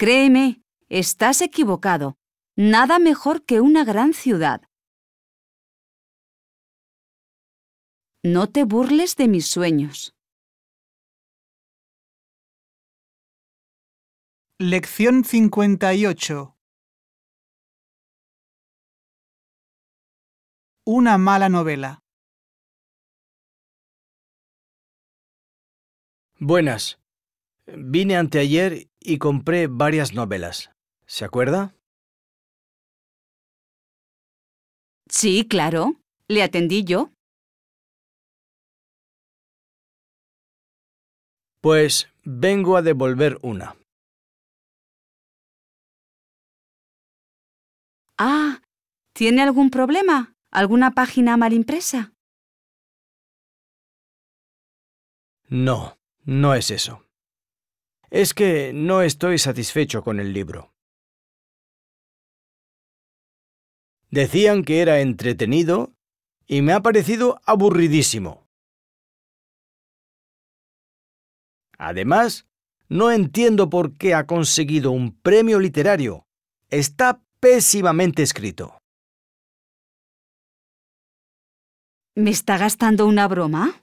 Créeme, estás equivocado. Nada mejor que una gran ciudad. No te burles de mis sueños. Lección 58 Una mala novela Buenas. Vine anteayer y compré varias novelas. ¿Se acuerda? Sí, claro. Le atendí yo. Pues vengo a devolver una. Ah, ¿tiene algún problema? ¿Alguna página mal impresa? No, no es eso es que no estoy satisfecho con el libro. Decían que era entretenido y me ha parecido aburridísimo. Además, no entiendo por qué ha conseguido un premio literario. Está pésimamente escrito. ¿Me está gastando una broma?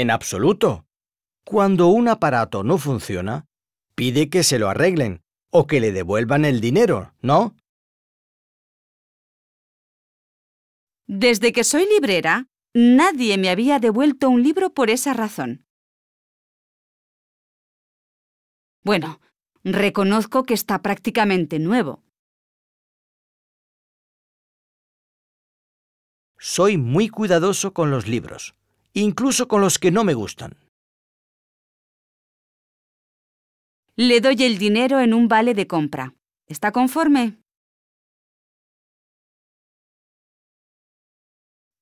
En absoluto. Cuando un aparato no funciona, pide que se lo arreglen o que le devuelvan el dinero, ¿no? Desde que soy librera, nadie me había devuelto un libro por esa razón. Bueno, reconozco que está prácticamente nuevo. Soy muy cuidadoso con los libros incluso con los que no me gustan. Le doy el dinero en un vale de compra. ¿Está conforme?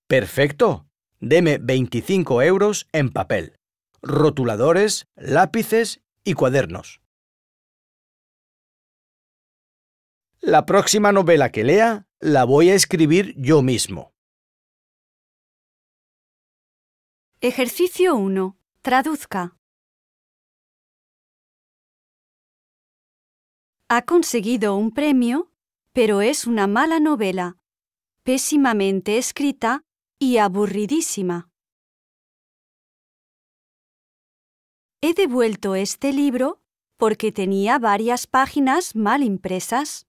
Perfecto. Deme 25 euros en papel, rotuladores, lápices y cuadernos. La próxima novela que lea la voy a escribir yo mismo. Ejercicio 1. Traduzca. Ha conseguido un premio, pero es una mala novela, pésimamente escrita y aburridísima. He devuelto este libro porque tenía varias páginas mal impresas.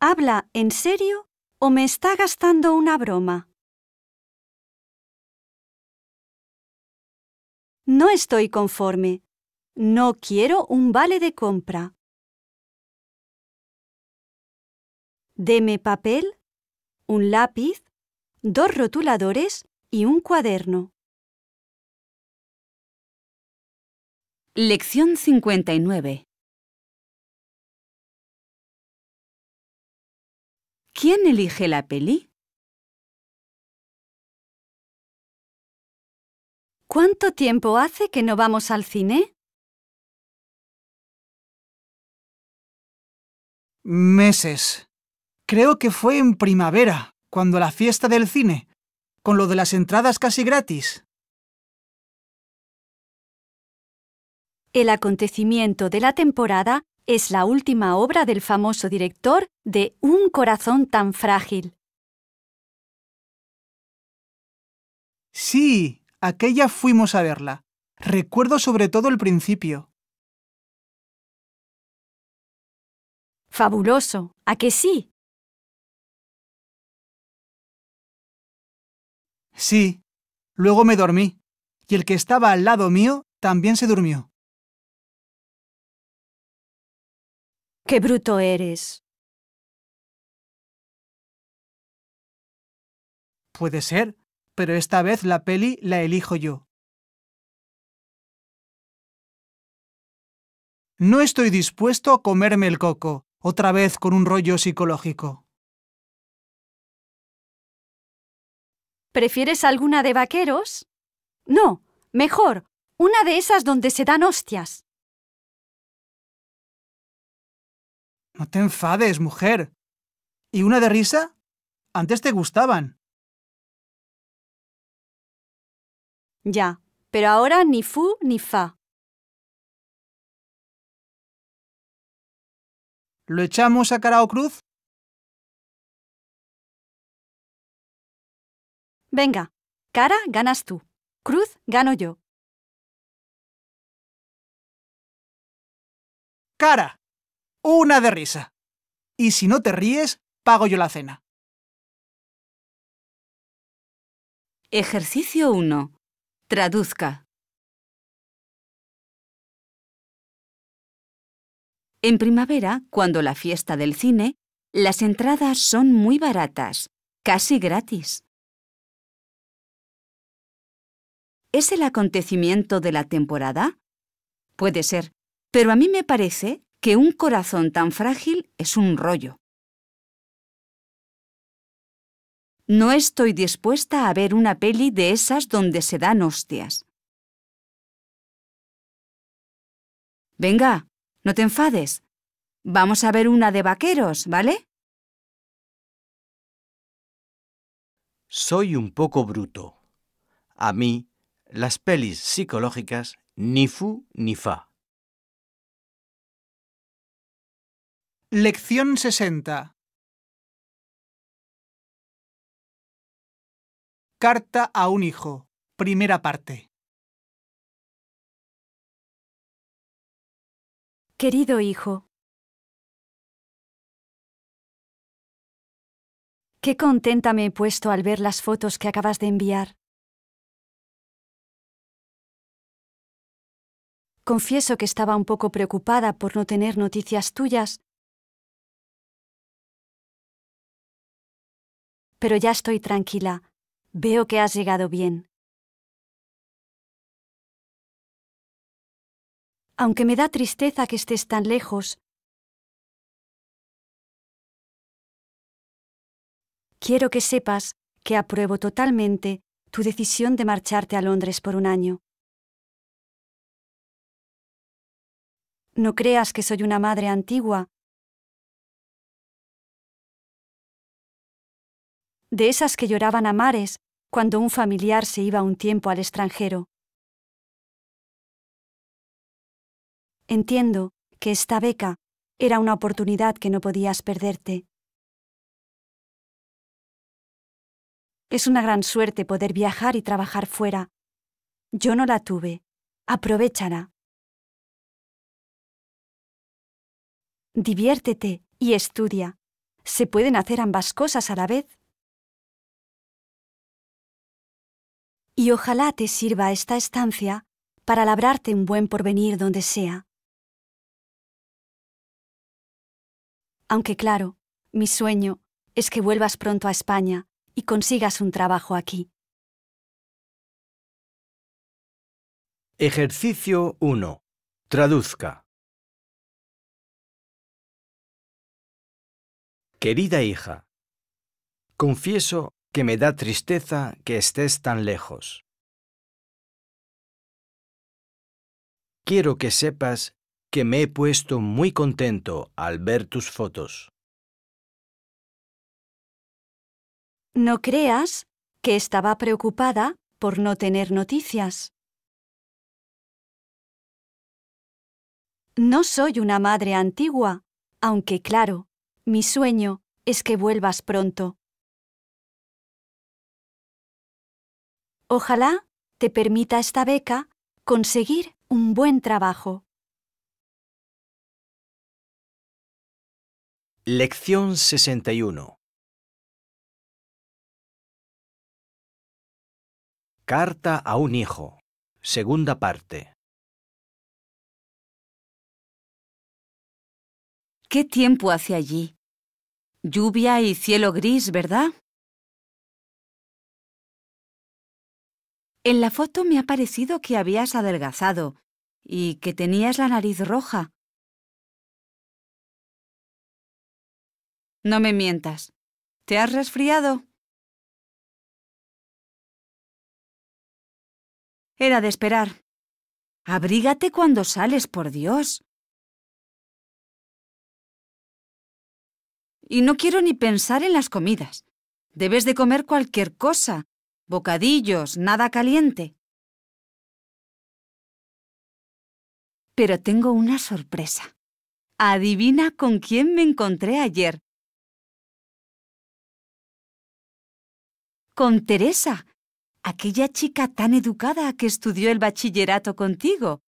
¿Habla en serio o me está gastando una broma? No estoy conforme. No quiero un vale de compra. Deme papel, un lápiz, dos rotuladores y un cuaderno. Lección 59. ¿Quién elige la peli? ¿Cuánto tiempo hace que no vamos al cine? Meses. Creo que fue en primavera, cuando la fiesta del cine, con lo de las entradas casi gratis. El acontecimiento de la temporada es la última obra del famoso director de Un corazón tan frágil. Sí, Aquella fuimos a verla. Recuerdo sobre todo el principio. Fabuloso, ¿a que sí? Sí. Luego me dormí, y el que estaba al lado mío también se durmió. ¡Qué bruto eres! Puede ser, pero esta vez la peli la elijo yo. No estoy dispuesto a comerme el coco, otra vez con un rollo psicológico. ¿Prefieres alguna de vaqueros? No, mejor, una de esas donde se dan hostias. No te enfades, mujer. ¿Y una de risa? Antes te gustaban. Ya, pero ahora ni fu ni fa. ¿Lo echamos a cara o Cruz? Venga, cara ganas tú, cruz gano yo. Cara, una de risa. Y si no te ríes, pago yo la cena. Ejercicio 1. Traduzca. En primavera, cuando la fiesta del cine, las entradas son muy baratas, casi gratis. ¿Es el acontecimiento de la temporada? Puede ser, pero a mí me parece que un corazón tan frágil es un rollo. No estoy dispuesta a ver una peli de esas donde se dan hostias. Venga, no te enfades. Vamos a ver una de vaqueros, ¿vale? Soy un poco bruto. A mí, las pelis psicológicas ni fu ni fa. Lección 60. Carta a un hijo, primera parte. Querido hijo, qué contenta me he puesto al ver las fotos que acabas de enviar. Confieso que estaba un poco preocupada por no tener noticias tuyas, pero ya estoy tranquila Veo que has llegado bien. Aunque me da tristeza que estés tan lejos, quiero que sepas que apruebo totalmente tu decisión de marcharte a Londres por un año. No creas que soy una madre antigua. De esas que lloraban a mares cuando un familiar se iba un tiempo al extranjero. Entiendo que esta beca era una oportunidad que no podías perderte. Es una gran suerte poder viajar y trabajar fuera. Yo no la tuve. Aprovechala. Diviértete y estudia. Se pueden hacer ambas cosas a la vez. y ojalá te sirva esta estancia para labrarte un buen porvenir donde sea. Aunque claro, mi sueño es que vuelvas pronto a España y consigas un trabajo aquí. Ejercicio 1. Traduzca. Querida hija, confieso que me da tristeza que estés tan lejos. Quiero que sepas que me he puesto muy contento al ver tus fotos. No creas que estaba preocupada por no tener noticias. No soy una madre antigua, aunque claro, mi sueño es que vuelvas pronto. Ojalá te permita esta beca conseguir un buen trabajo. Lección 61 Carta a un hijo. Segunda parte. ¿Qué tiempo hace allí? Lluvia y cielo gris, ¿verdad? En la foto me ha parecido que habías adelgazado y que tenías la nariz roja. No me mientas. ¿Te has resfriado? Era de esperar. Abrígate cuando sales, por Dios. Y no quiero ni pensar en las comidas. Debes de comer cualquier cosa, bocadillos, nada caliente. Pero tengo una sorpresa. Adivina con quién me encontré ayer. Con Teresa, aquella chica tan educada que estudió el bachillerato contigo.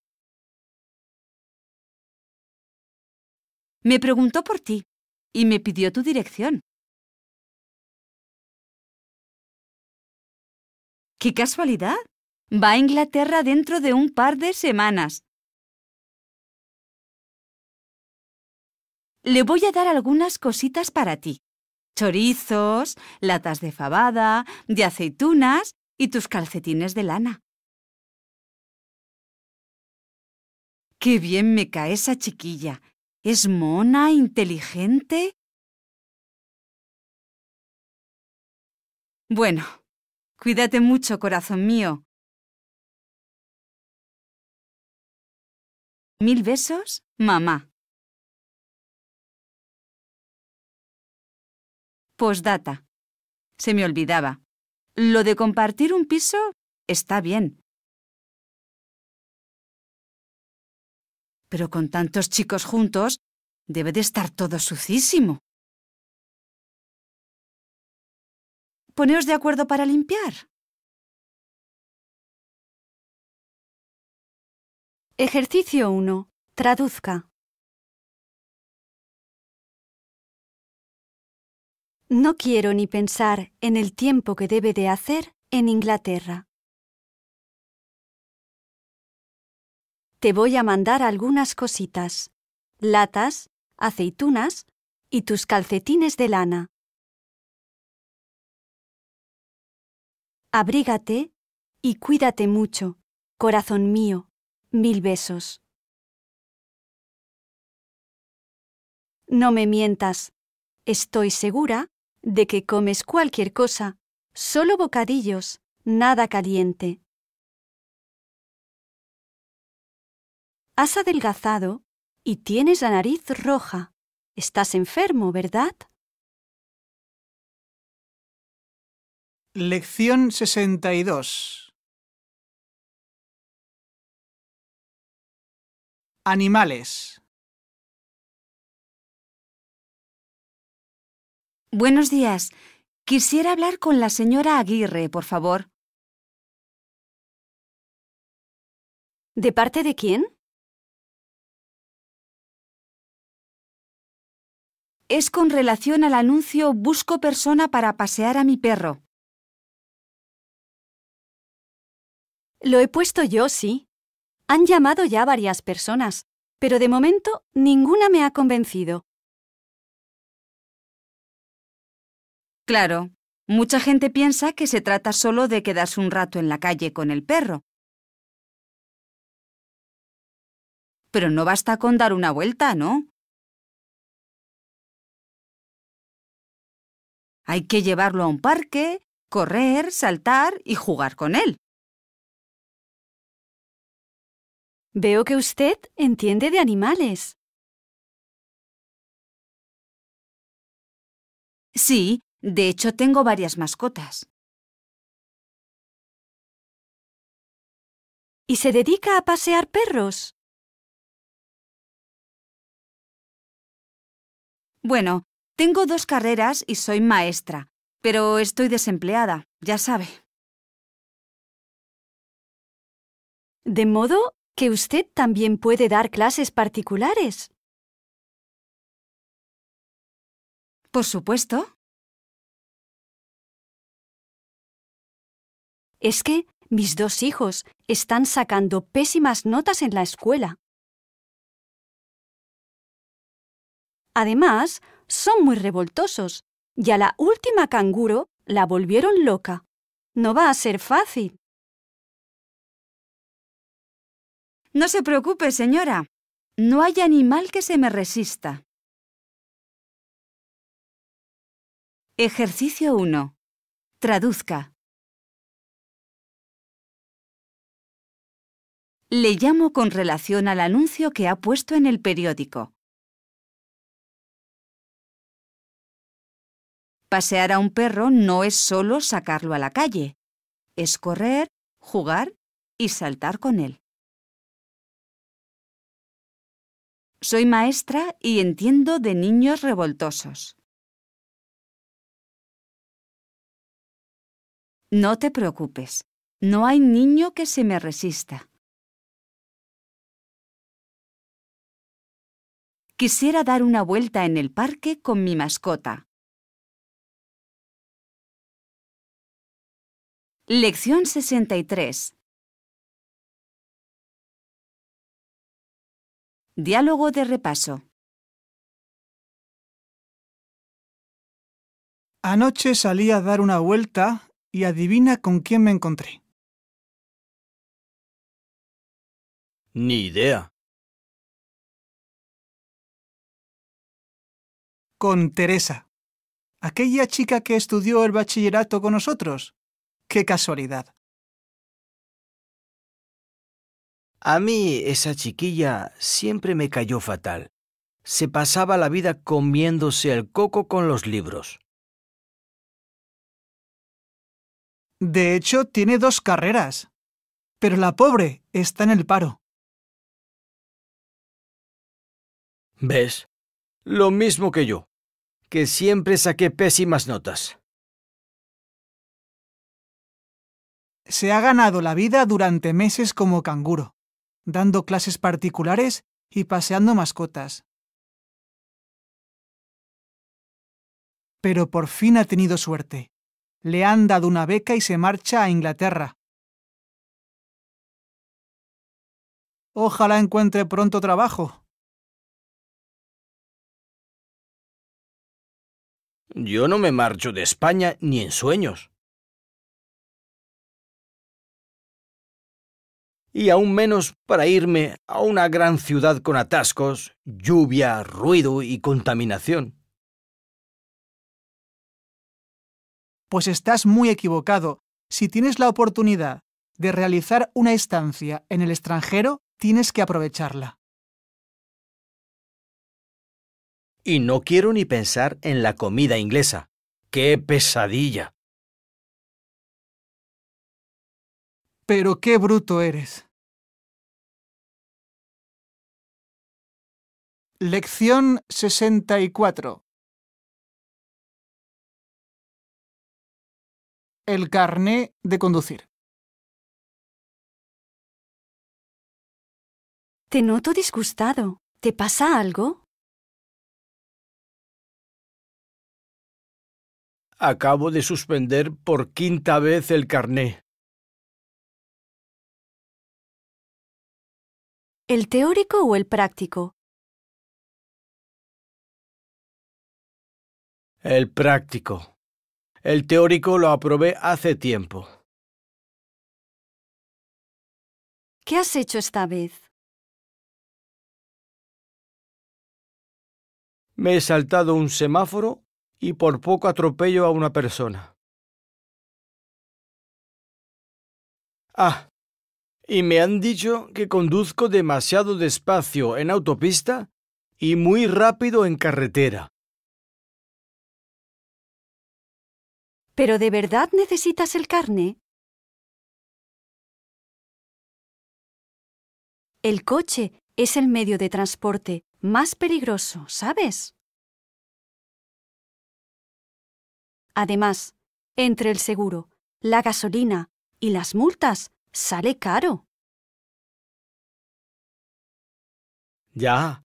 Me preguntó por ti y me pidió tu dirección. ¡Qué casualidad! Va a Inglaterra dentro de un par de semanas. Le voy a dar algunas cositas para ti. Chorizos, latas de fabada, de aceitunas y tus calcetines de lana. ¡Qué bien me cae esa chiquilla! Es mona, inteligente. Bueno, Cuídate mucho, corazón mío. Mil besos, mamá. Postdata. Se me olvidaba. Lo de compartir un piso está bien. Pero con tantos chicos juntos, debe de estar todo sucísimo. Poneos de acuerdo para limpiar. Ejercicio 1. Traduzca. No quiero ni pensar en el tiempo que debe de hacer en Inglaterra. Te voy a mandar algunas cositas, latas, aceitunas y tus calcetines de lana. Abrígate y cuídate mucho, corazón mío. Mil besos. No me mientas. Estoy segura de que comes cualquier cosa, solo bocadillos, nada caliente. Has adelgazado y tienes la nariz roja. Estás enfermo, ¿verdad? Lección 62. Animales. Buenos días. Quisiera hablar con la señora Aguirre, por favor. ¿De parte de quién? Es con relación al anuncio Busco persona para pasear a mi perro. Lo he puesto yo, sí. Han llamado ya varias personas, pero de momento ninguna me ha convencido. Claro, mucha gente piensa que se trata solo de quedarse un rato en la calle con el perro. Pero no basta con dar una vuelta, ¿no? Hay que llevarlo a un parque, correr, saltar y jugar con él. Veo que usted entiende de animales. Sí, de hecho tengo varias mascotas. ¿Y se dedica a pasear perros? Bueno, tengo dos carreras y soy maestra, pero estoy desempleada, ya sabe. De modo que usted también puede dar clases particulares. Por supuesto. Es que mis dos hijos están sacando pésimas notas en la escuela. Además, son muy revoltosos y a la última canguro la volvieron loca. No va a ser fácil. No se preocupe, señora. No hay animal que se me resista. Ejercicio 1. Traduzca. Le llamo con relación al anuncio que ha puesto en el periódico. Pasear a un perro no es solo sacarlo a la calle, es correr, jugar y saltar con él. Soy maestra y entiendo de niños revoltosos. No te preocupes, no hay niño que se me resista. Quisiera dar una vuelta en el parque con mi mascota. Lección 63. Diálogo de repaso. Anoche salí a dar una vuelta y adivina con quién me encontré. Ni idea. Con Teresa, aquella chica que estudió el bachillerato con nosotros. ¡Qué casualidad! A mí esa chiquilla siempre me cayó fatal. Se pasaba la vida comiéndose el coco con los libros. De hecho, tiene dos carreras. Pero la pobre está en el paro. ¿Ves? Lo mismo que yo, que siempre saqué pésimas notas. Se ha ganado la vida durante meses como canguro dando clases particulares y paseando mascotas. Pero por fin ha tenido suerte. Le han dado una beca y se marcha a Inglaterra. Ojalá encuentre pronto trabajo. Yo no me marcho de España ni en sueños. y aún menos para irme a una gran ciudad con atascos, lluvia, ruido y contaminación. Pues estás muy equivocado. Si tienes la oportunidad de realizar una estancia en el extranjero, tienes que aprovecharla. Y no quiero ni pensar en la comida inglesa. ¡Qué pesadilla! Pero qué bruto eres. Lección 64 El carné de conducir. Te noto disgustado. ¿Te pasa algo? Acabo de suspender por quinta vez el carné. ¿El teórico o el práctico? El práctico. El teórico lo aprobé hace tiempo. ¿Qué has hecho esta vez? Me he saltado un semáforo y por poco atropello a una persona. Ah, y me han dicho que conduzco demasiado despacio en autopista y muy rápido en carretera. ¿Pero de verdad necesitas el carne? El coche es el medio de transporte más peligroso, ¿sabes? Además, entre el seguro, la gasolina y las multas, sale caro. Ya,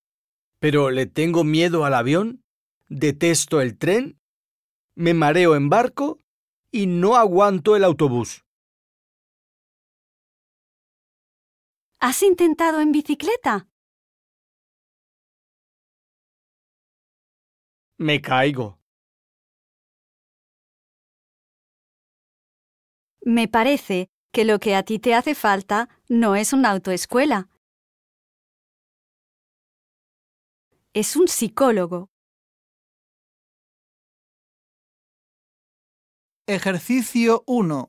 pero le tengo miedo al avión, detesto el tren, me mareo en barco y no aguanto el autobús. ¿Has intentado en bicicleta? Me caigo. Me parece que lo que a ti te hace falta no es una autoescuela. Es un psicólogo. Ejercicio 1.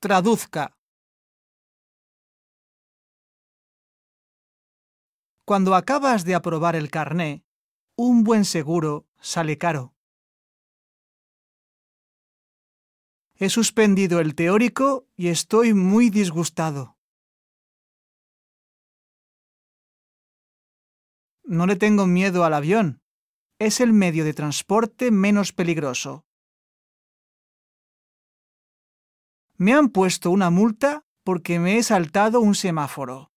Traduzca. Cuando acabas de aprobar el carné, un buen seguro sale caro. He suspendido el teórico y estoy muy disgustado. No le tengo miedo al avión. Es el medio de transporte menos peligroso. Me han puesto una multa porque me he saltado un semáforo.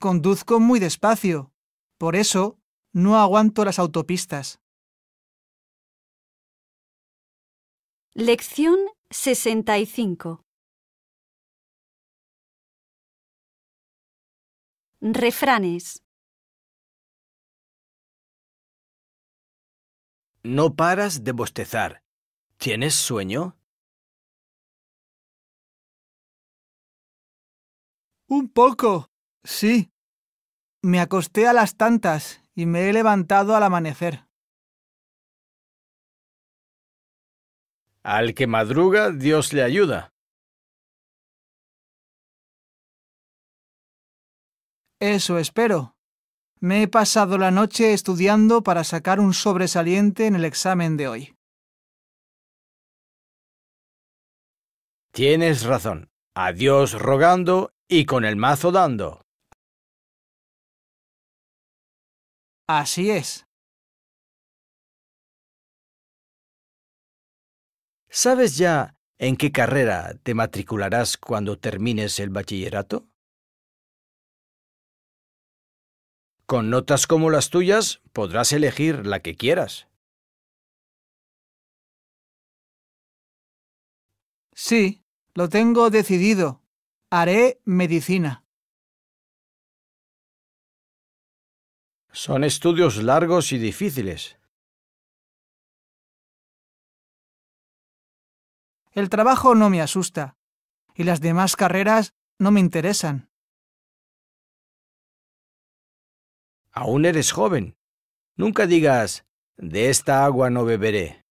Conduzco muy despacio. Por eso, no aguanto las autopistas. Lección 65 Refranes No paras de bostezar. ¿Tienes sueño? Un poco, sí. Me acosté a las tantas y me he levantado al amanecer. Al que madruga, Dios le ayuda. Eso espero. Me he pasado la noche estudiando para sacar un sobresaliente en el examen de hoy. Tienes razón. Adiós rogando y con el mazo dando. Así es. ¿Sabes ya en qué carrera te matricularás cuando termines el bachillerato? Con notas como las tuyas podrás elegir la que quieras. Sí, lo tengo decidido. Haré medicina. Son estudios largos y difíciles. El trabajo no me asusta y las demás carreras no me interesan. Aún eres joven. Nunca digas, de esta agua no beberé.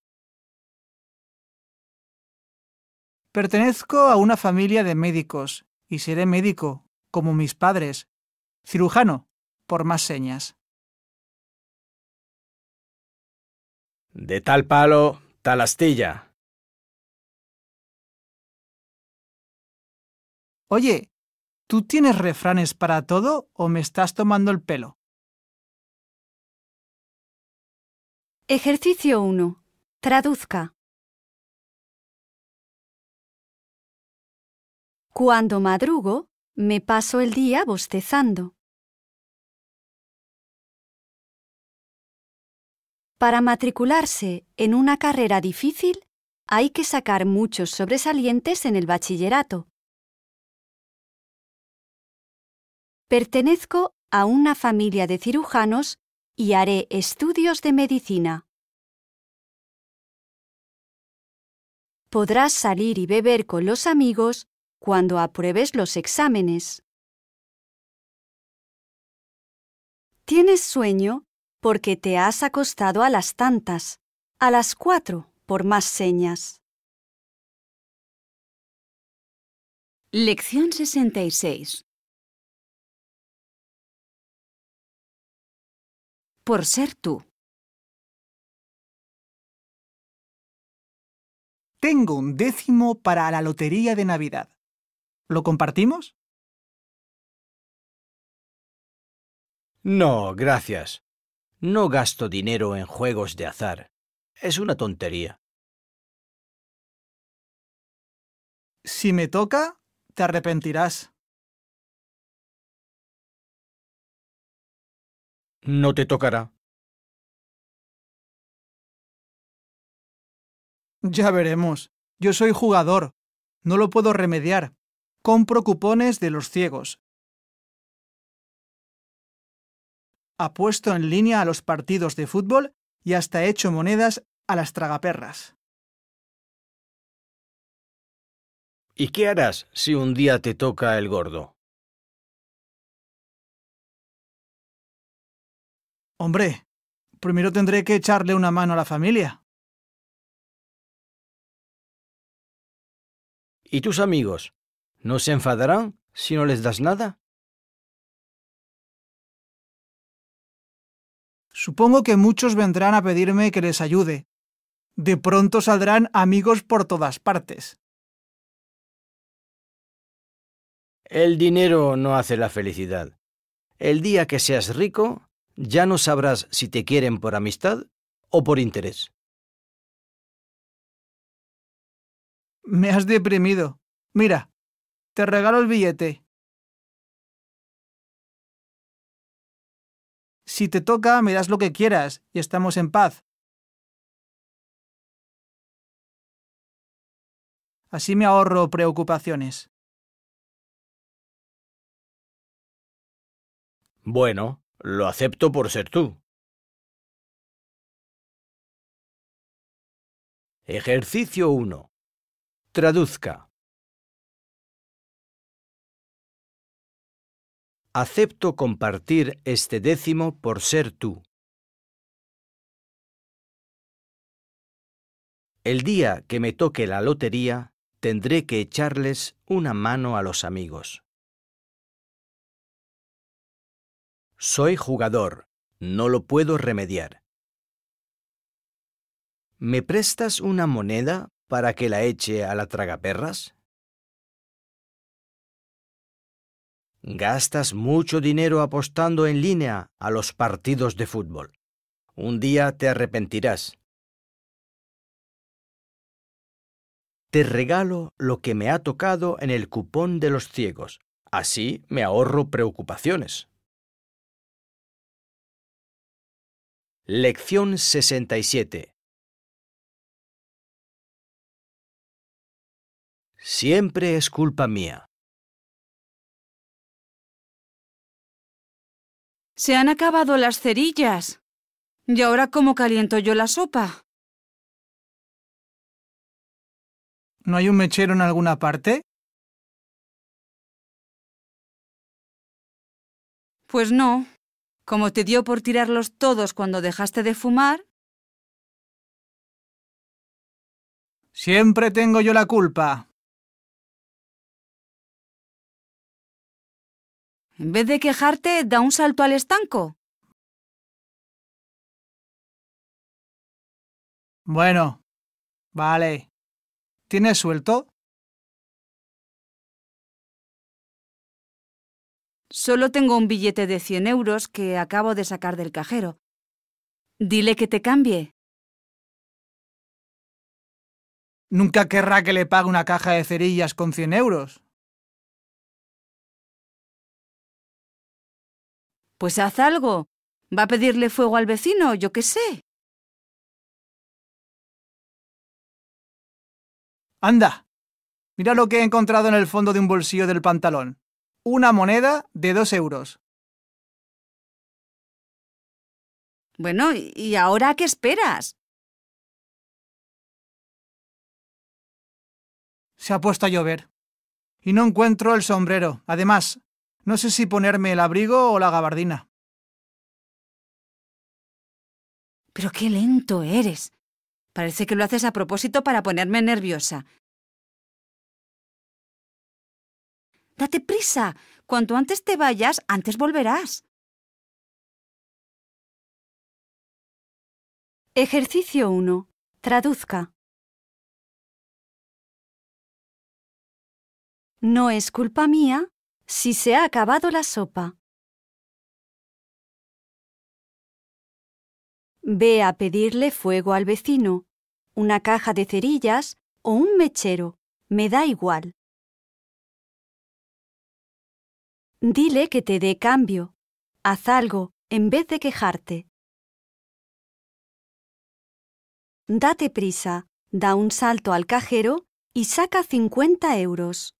Pertenezco a una familia de médicos y seré médico, como mis padres. Cirujano, por más señas. De tal palo, tal astilla. Oye, ¿tú tienes refranes para todo o me estás tomando el pelo? Ejercicio 1. Traduzca. Cuando madrugo, me paso el día bostezando. Para matricularse en una carrera difícil, hay que sacar muchos sobresalientes en el bachillerato. Pertenezco a una familia de cirujanos y haré estudios de medicina. Podrás salir y beber con los amigos cuando apruebes los exámenes. Tienes sueño porque te has acostado a las tantas, a las cuatro, por más señas. Lección 66. por ser tú. Tengo un décimo para la lotería de Navidad. ¿Lo compartimos? No, gracias. No gasto dinero en juegos de azar. Es una tontería. Si me toca, te arrepentirás. no te tocará. Ya veremos. Yo soy jugador. No lo puedo remediar. Compro cupones de los ciegos. Apuesto en línea a los partidos de fútbol y hasta he hecho monedas a las tragaperras. ¿Y qué harás si un día te toca el gordo? Hombre, primero tendré que echarle una mano a la familia. ¿Y tus amigos? ¿No se enfadarán si no les das nada? Supongo que muchos vendrán a pedirme que les ayude. De pronto saldrán amigos por todas partes. El dinero no hace la felicidad. El día que seas rico, ya no sabrás si te quieren por amistad o por interés. Me has deprimido. Mira, te regalo el billete. Si te toca, me das lo que quieras y estamos en paz. Así me ahorro preocupaciones. Bueno, lo acepto por ser tú. Ejercicio 1. Traduzca. Acepto compartir este décimo por ser tú. El día que me toque la lotería, tendré que echarles una mano a los amigos. Soy jugador, no lo puedo remediar. ¿Me prestas una moneda para que la eche a la tragaperras? Gastas mucho dinero apostando en línea a los partidos de fútbol. Un día te arrepentirás. Te regalo lo que me ha tocado en el cupón de los ciegos. Así me ahorro preocupaciones. Lección 67 Siempre es culpa mía. Se han acabado las cerillas. ¿Y ahora cómo caliento yo la sopa? ¿No hay un mechero en alguna parte? Pues no, como te dio por tirarlos todos cuando dejaste de fumar. Siempre tengo yo la culpa. En vez de quejarte, da un salto al estanco. Bueno, vale. ¿Tienes suelto? Solo tengo un billete de 100 euros que acabo de sacar del cajero. Dile que te cambie. Nunca querrá que le pague una caja de cerillas con 100 euros. Pues haz algo. Va a pedirle fuego al vecino, yo qué sé. Anda, mira lo que he encontrado en el fondo de un bolsillo del pantalón una moneda de dos euros. Bueno, ¿y ahora qué esperas? Se ha puesto a llover. Y no encuentro el sombrero. Además, no sé si ponerme el abrigo o la gabardina. Pero qué lento eres. Parece que lo haces a propósito para ponerme nerviosa. Date prisa. Cuanto antes te vayas, antes volverás. Ejercicio 1. Traduzca. No es culpa mía si se ha acabado la sopa. Ve a pedirle fuego al vecino, una caja de cerillas o un mechero, me da igual. Dile que te dé cambio. Haz algo, en vez de quejarte. Date prisa, da un salto al cajero y saca 50 euros.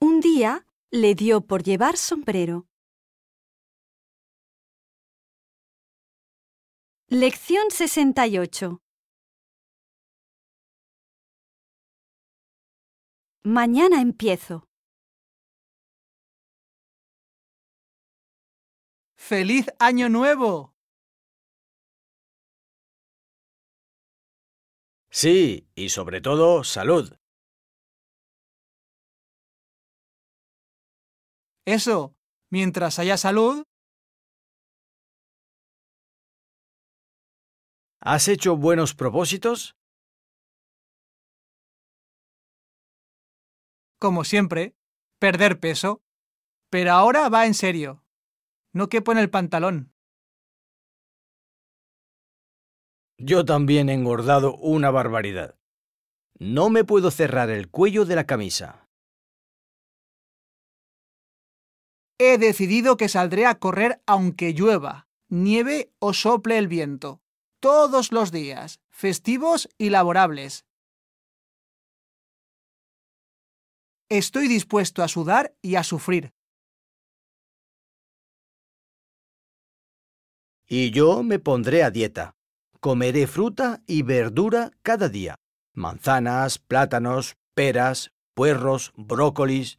Un día le dio por llevar sombrero. Lección 68 Mañana empiezo. ¡Feliz Año Nuevo! Sí, y sobre todo, salud. Eso, mientras haya salud. ¿Has hecho buenos propósitos? como siempre, perder peso, pero ahora va en serio. No quepo en el pantalón. Yo también he engordado una barbaridad. No me puedo cerrar el cuello de la camisa. He decidido que saldré a correr aunque llueva, nieve o sople el viento. Todos los días, festivos y laborables, Estoy dispuesto a sudar y a sufrir. Y yo me pondré a dieta. Comeré fruta y verdura cada día. Manzanas, plátanos, peras, puerros, brócolis.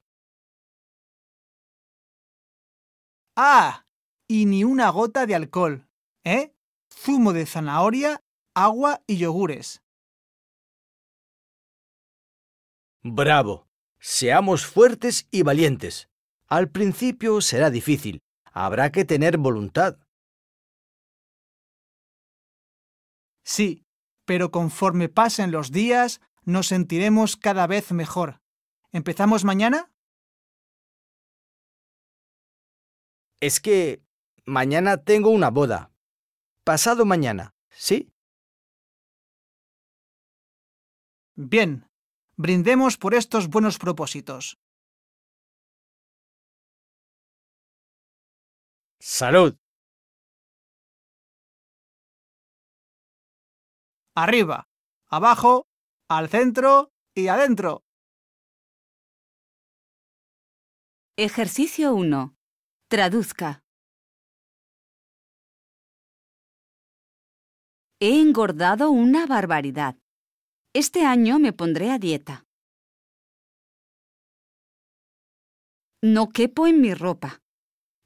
Ah, y ni una gota de alcohol, ¿eh? Zumo de zanahoria, agua y yogures. Bravo. Seamos fuertes y valientes. Al principio será difícil. Habrá que tener voluntad. Sí, pero conforme pasen los días, nos sentiremos cada vez mejor. ¿Empezamos mañana? Es que mañana tengo una boda. Pasado mañana, ¿sí? Bien, Brindemos por estos buenos propósitos. Salud. Arriba, abajo, al centro y adentro. Ejercicio 1. Traduzca. He engordado una barbaridad. Este año me pondré a dieta. No quepo en mi ropa.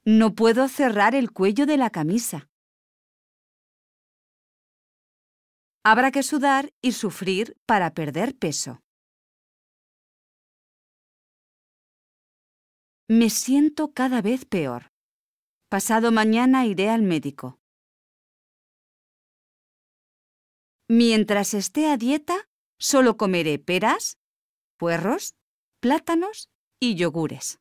No puedo cerrar el cuello de la camisa. Habrá que sudar y sufrir para perder peso. Me siento cada vez peor. Pasado mañana iré al médico. Mientras esté a dieta, Solo comeré peras, puerros, plátanos y yogures.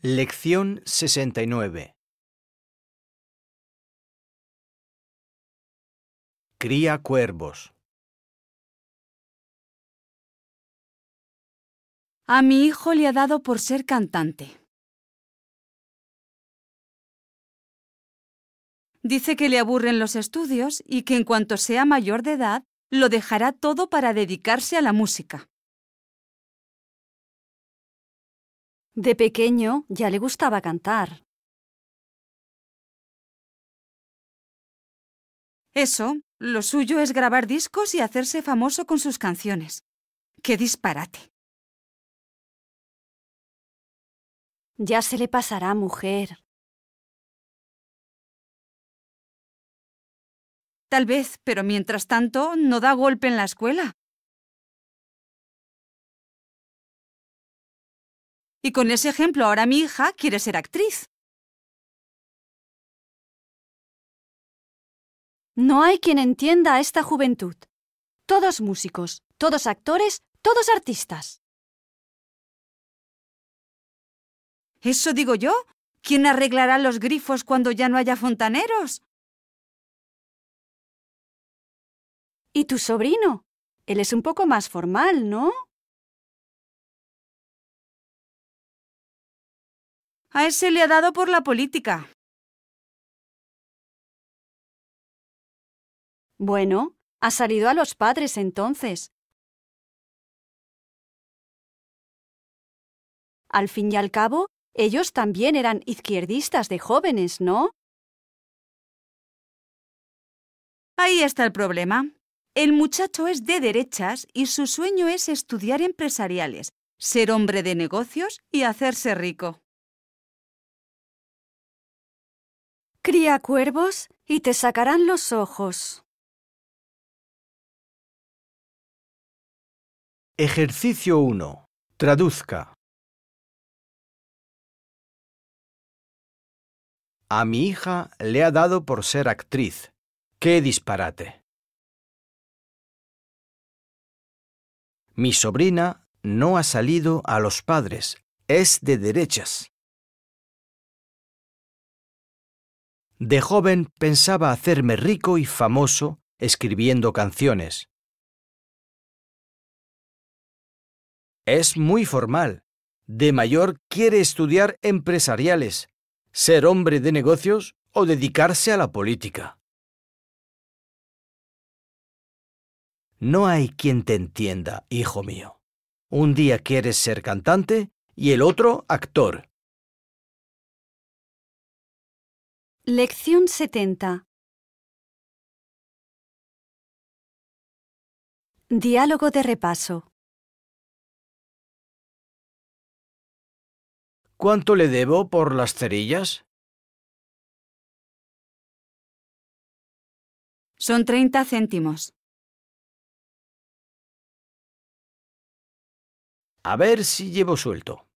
Lección 69 Cría cuervos. A mi hijo le ha dado por ser cantante. Dice que le aburren los estudios y que en cuanto sea mayor de edad, lo dejará todo para dedicarse a la música. De pequeño ya le gustaba cantar. Eso, lo suyo es grabar discos y hacerse famoso con sus canciones. ¡Qué disparate! Ya se le pasará, mujer. Tal vez, pero mientras tanto, no da golpe en la escuela. Y con ese ejemplo ahora mi hija quiere ser actriz. No hay quien entienda a esta juventud. Todos músicos, todos actores, todos artistas. Eso digo yo. ¿Quién arreglará los grifos cuando ya no haya fontaneros? ¿Y tu sobrino? Él es un poco más formal, ¿no? A ese le ha dado por la política. Bueno, ha salido a los padres entonces. Al fin y al cabo, ellos también eran izquierdistas de jóvenes, ¿no? Ahí está el problema. El muchacho es de derechas y su sueño es estudiar empresariales, ser hombre de negocios y hacerse rico. Cría cuervos y te sacarán los ojos. Ejercicio 1. Traduzca. A mi hija le ha dado por ser actriz. ¡Qué disparate! Mi sobrina no ha salido a los padres, es de derechas. De joven pensaba hacerme rico y famoso escribiendo canciones. Es muy formal. De mayor quiere estudiar empresariales, ser hombre de negocios o dedicarse a la política. No hay quien te entienda, hijo mío. Un día quieres ser cantante y el otro actor. Lección 70. Diálogo de repaso. ¿Cuánto le debo por las cerillas? Son 30 céntimos. A ver si llevo suelto.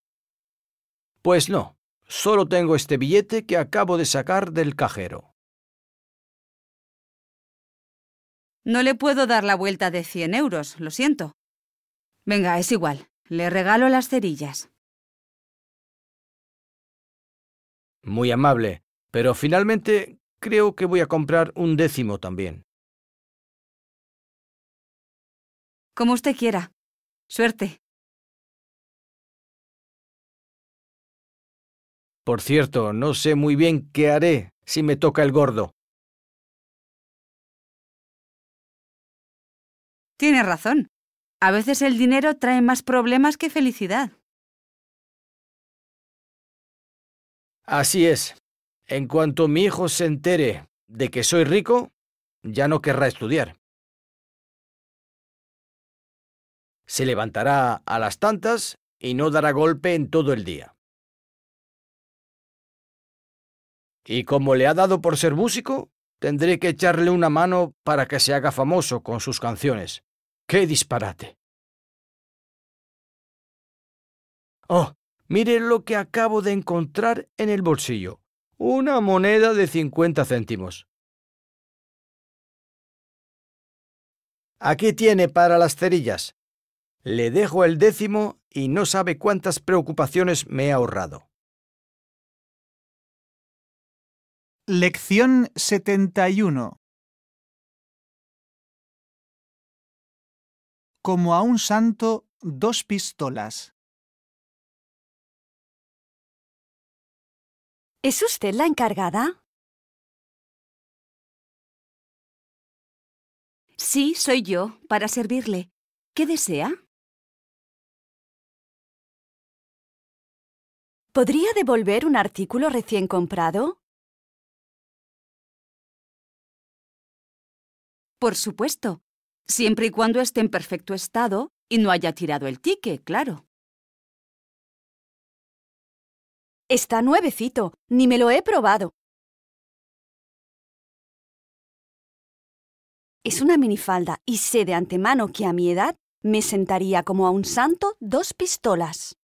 Pues no, solo tengo este billete que acabo de sacar del cajero. No le puedo dar la vuelta de 100 euros, lo siento. Venga, es igual, le regalo las cerillas. Muy amable, pero finalmente creo que voy a comprar un décimo también. Como usted quiera. Suerte. Por cierto, no sé muy bien qué haré si me toca el gordo. Tienes razón. A veces el dinero trae más problemas que felicidad. Así es. En cuanto mi hijo se entere de que soy rico, ya no querrá estudiar. Se levantará a las tantas y no dará golpe en todo el día. Y como le ha dado por ser músico, tendré que echarle una mano para que se haga famoso con sus canciones. ¡Qué disparate! Oh, mire lo que acabo de encontrar en el bolsillo. Una moneda de 50 céntimos. Aquí tiene para las cerillas. Le dejo el décimo y no sabe cuántas preocupaciones me he ahorrado. Lección 71 Como a un santo, dos pistolas. ¿Es usted la encargada? Sí, soy yo, para servirle. ¿Qué desea? ¿Podría devolver un artículo recién comprado? Por supuesto, siempre y cuando esté en perfecto estado y no haya tirado el tique, claro. Está nuevecito, ni me lo he probado. Es una minifalda y sé de antemano que a mi edad me sentaría como a un santo dos pistolas.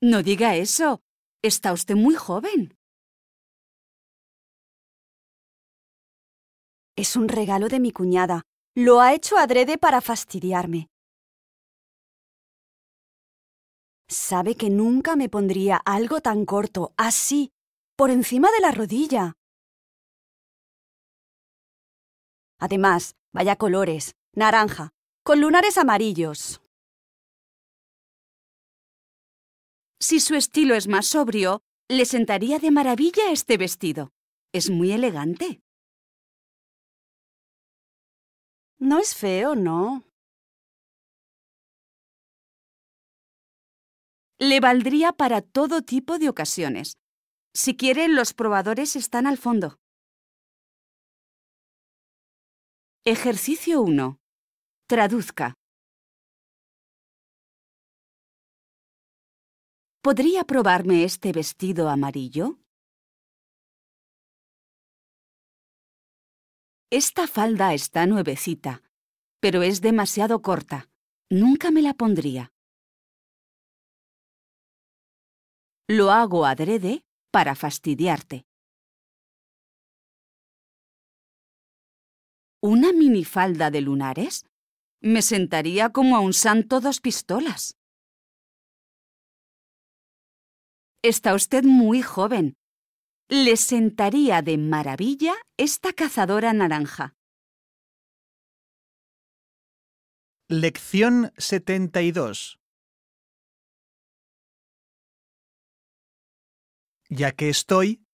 No diga eso. Está usted muy joven. Es un regalo de mi cuñada. Lo ha hecho adrede para fastidiarme. Sabe que nunca me pondría algo tan corto, así, por encima de la rodilla. Además, vaya colores, naranja, con lunares amarillos. Si su estilo es más sobrio, le sentaría de maravilla este vestido. Es muy elegante. No es feo, no. Le valdría para todo tipo de ocasiones. Si quieren, los probadores están al fondo. Ejercicio 1. Traduzca. ¿Podría probarme este vestido amarillo? Esta falda está nuevecita, pero es demasiado corta. Nunca me la pondría. Lo hago adrede para fastidiarte. ¿Una minifalda de lunares? Me sentaría como a un santo dos pistolas. Está usted muy joven. Le sentaría de maravilla esta cazadora naranja. Lección 72 Ya que estoy...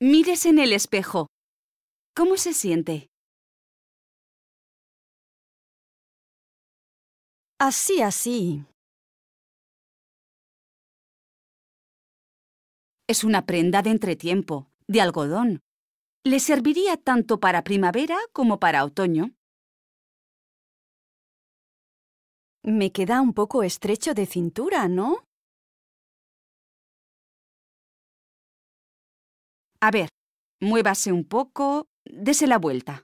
Mires en el espejo. ¿Cómo se siente? Así, así. Es una prenda de entretiempo, de algodón. Le serviría tanto para primavera como para otoño. Me queda un poco estrecho de cintura, ¿no? A ver, muévase un poco, dése la vuelta.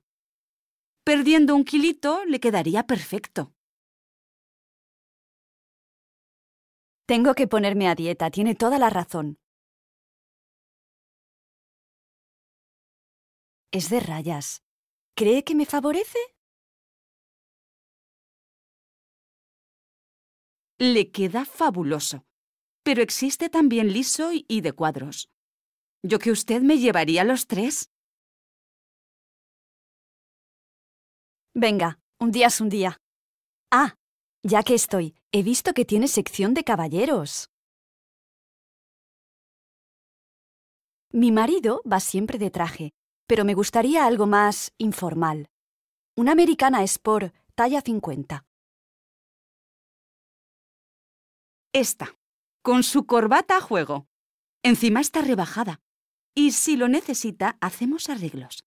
Perdiendo un kilito le quedaría perfecto. Tengo que ponerme a dieta, tiene toda la razón. es de rayas. ¿Cree que me favorece? Le queda fabuloso, pero existe también liso y de cuadros. Yo que usted me llevaría los tres. Venga, un día es un día. Ah, ya que estoy, he visto que tiene sección de caballeros. Mi marido va siempre de traje, pero me gustaría algo más informal. Una americana Sport, talla 50. Esta, con su corbata a juego. Encima está rebajada. Y si lo necesita, hacemos arreglos.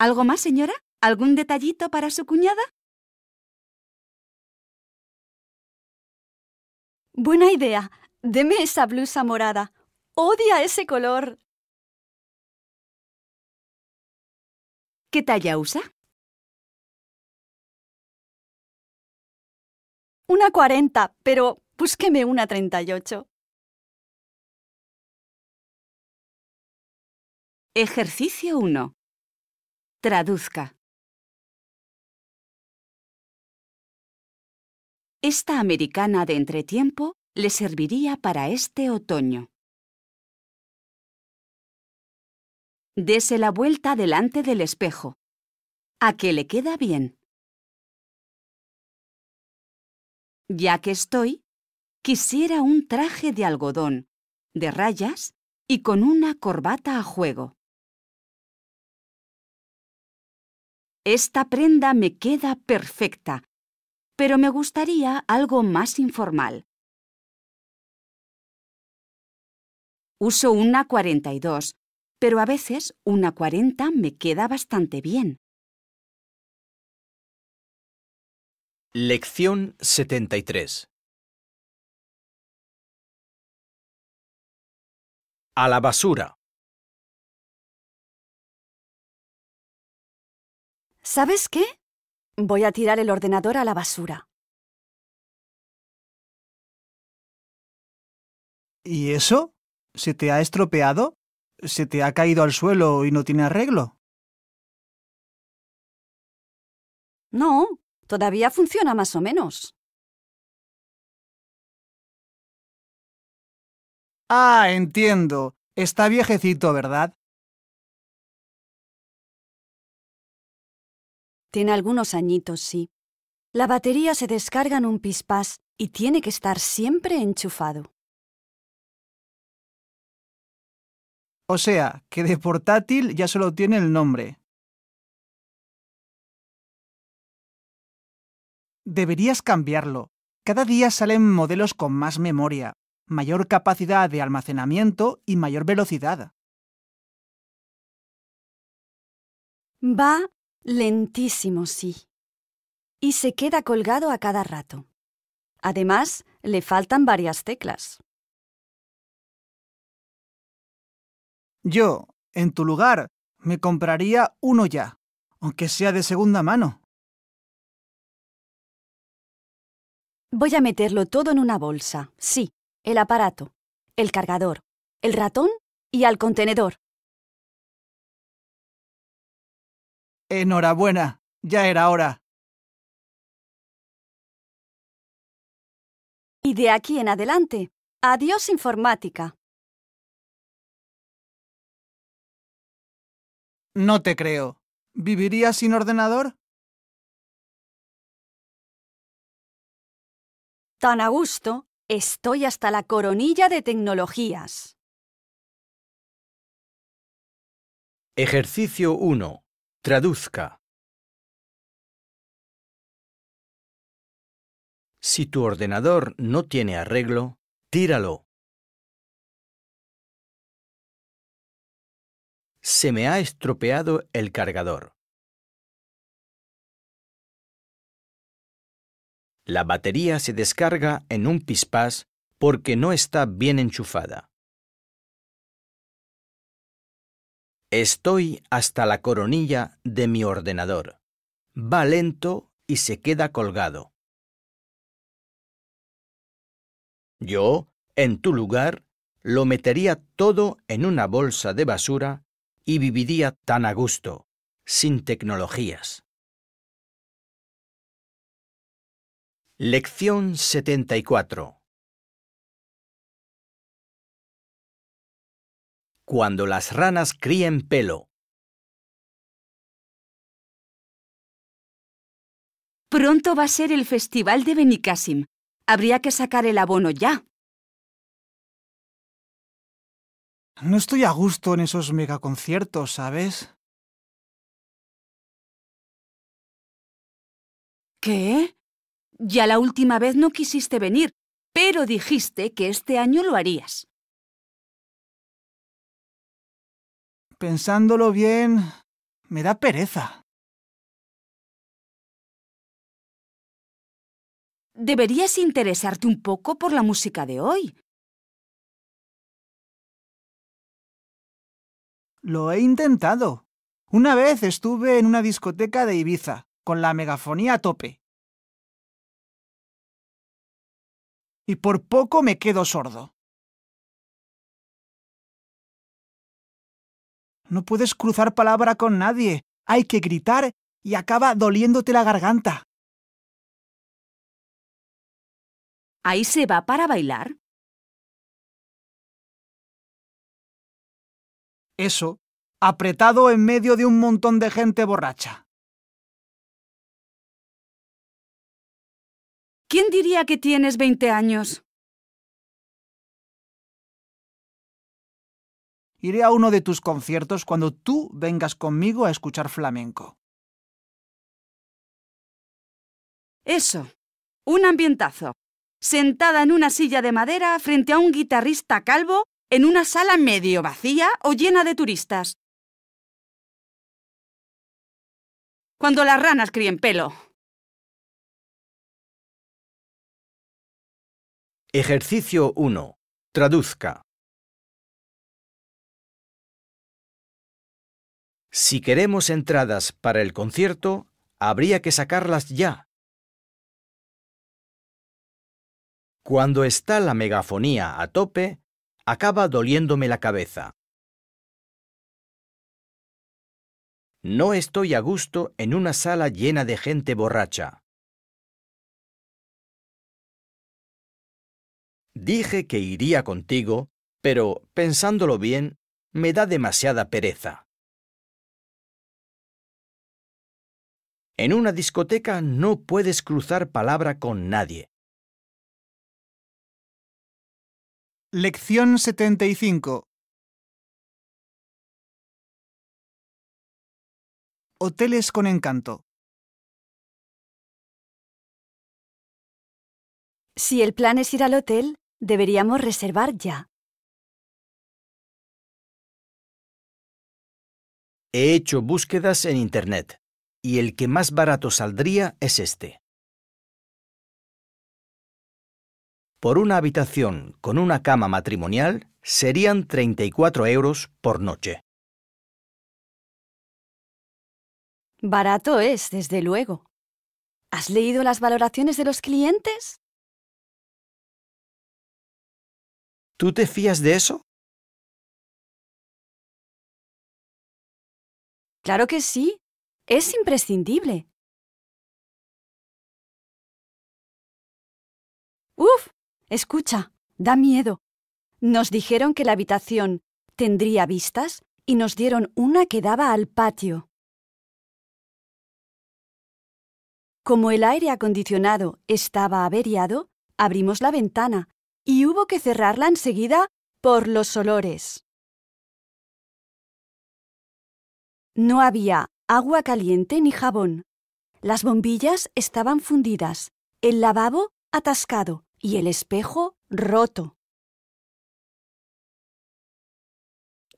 ¿Algo más, señora? ¿Algún detallito para su cuñada? Buena idea. Deme esa blusa morada odia ese color. ¿Qué talla usa? Una 40, pero búsqueme una 38. Ejercicio 1. Traduzca. Esta americana de entretiempo le serviría para este otoño. Dese la vuelta delante del espejo. ¿A qué le queda bien? Ya que estoy, quisiera un traje de algodón, de rayas y con una corbata a juego. Esta prenda me queda perfecta, pero me gustaría algo más informal. Uso una 42 pero a veces una 40 me queda bastante bien. Lección 73 A la basura. ¿Sabes qué? Voy a tirar el ordenador a la basura. ¿Y eso? ¿Se te ha estropeado? se te ha caído al suelo y no tiene arreglo? No, todavía funciona más o menos. Ah, entiendo. Está viejecito, ¿verdad? Tiene algunos añitos, sí. La batería se descarga en un pispás y tiene que estar siempre enchufado. O sea, que de portátil ya solo tiene el nombre. Deberías cambiarlo. Cada día salen modelos con más memoria, mayor capacidad de almacenamiento y mayor velocidad. Va lentísimo, sí. Y se queda colgado a cada rato. Además, le faltan varias teclas. Yo, en tu lugar, me compraría uno ya, aunque sea de segunda mano. Voy a meterlo todo en una bolsa. Sí, el aparato, el cargador, el ratón y al contenedor. Enhorabuena, ya era hora. Y de aquí en adelante, adiós informática. No te creo. ¿Vivirías sin ordenador? Tan a gusto, estoy hasta la coronilla de tecnologías. Ejercicio 1. Traduzca. Si tu ordenador no tiene arreglo, tíralo. Se me ha estropeado el cargador. La batería se descarga en un pispás porque no está bien enchufada. Estoy hasta la coronilla de mi ordenador. Va lento y se queda colgado. Yo, en tu lugar, lo metería todo en una bolsa de basura y viviría tan a gusto, sin tecnologías. Lección 74 Cuando las ranas críen pelo. Pronto va a ser el festival de Benicassim. Habría que sacar el abono ya. No estoy a gusto en esos megaconciertos, ¿sabes? ¿Qué? Ya la última vez no quisiste venir, pero dijiste que este año lo harías. Pensándolo bien, me da pereza. Deberías interesarte un poco por la música de hoy. Lo he intentado. Una vez estuve en una discoteca de Ibiza, con la megafonía a tope. Y por poco me quedo sordo. No puedes cruzar palabra con nadie. Hay que gritar y acaba doliéndote la garganta. Ahí se va para bailar. Eso, apretado en medio de un montón de gente borracha. ¿Quién diría que tienes 20 años? Iré a uno de tus conciertos cuando tú vengas conmigo a escuchar flamenco. Eso, un ambientazo. Sentada en una silla de madera frente a un guitarrista calvo en una sala medio vacía o llena de turistas. Cuando las ranas críen pelo. Ejercicio 1. Traduzca. Si queremos entradas para el concierto, habría que sacarlas ya. Cuando está la megafonía a tope, acaba doliéndome la cabeza. No estoy a gusto en una sala llena de gente borracha. Dije que iría contigo, pero, pensándolo bien, me da demasiada pereza. En una discoteca no puedes cruzar palabra con nadie. Lección 75 Hoteles con encanto. Si el plan es ir al hotel, deberíamos reservar ya. He hecho búsquedas en Internet y el que más barato saldría es este. por una habitación con una cama matrimonial serían 34 euros por noche. Barato es, desde luego. ¿Has leído las valoraciones de los clientes? ¿Tú te fías de eso? Claro que sí. Es imprescindible. ¡Uf! Escucha, da miedo. Nos dijeron que la habitación tendría vistas y nos dieron una que daba al patio. Como el aire acondicionado estaba averiado, abrimos la ventana y hubo que cerrarla enseguida por los olores. No había agua caliente ni jabón. Las bombillas estaban fundidas, el lavabo atascado y el espejo roto.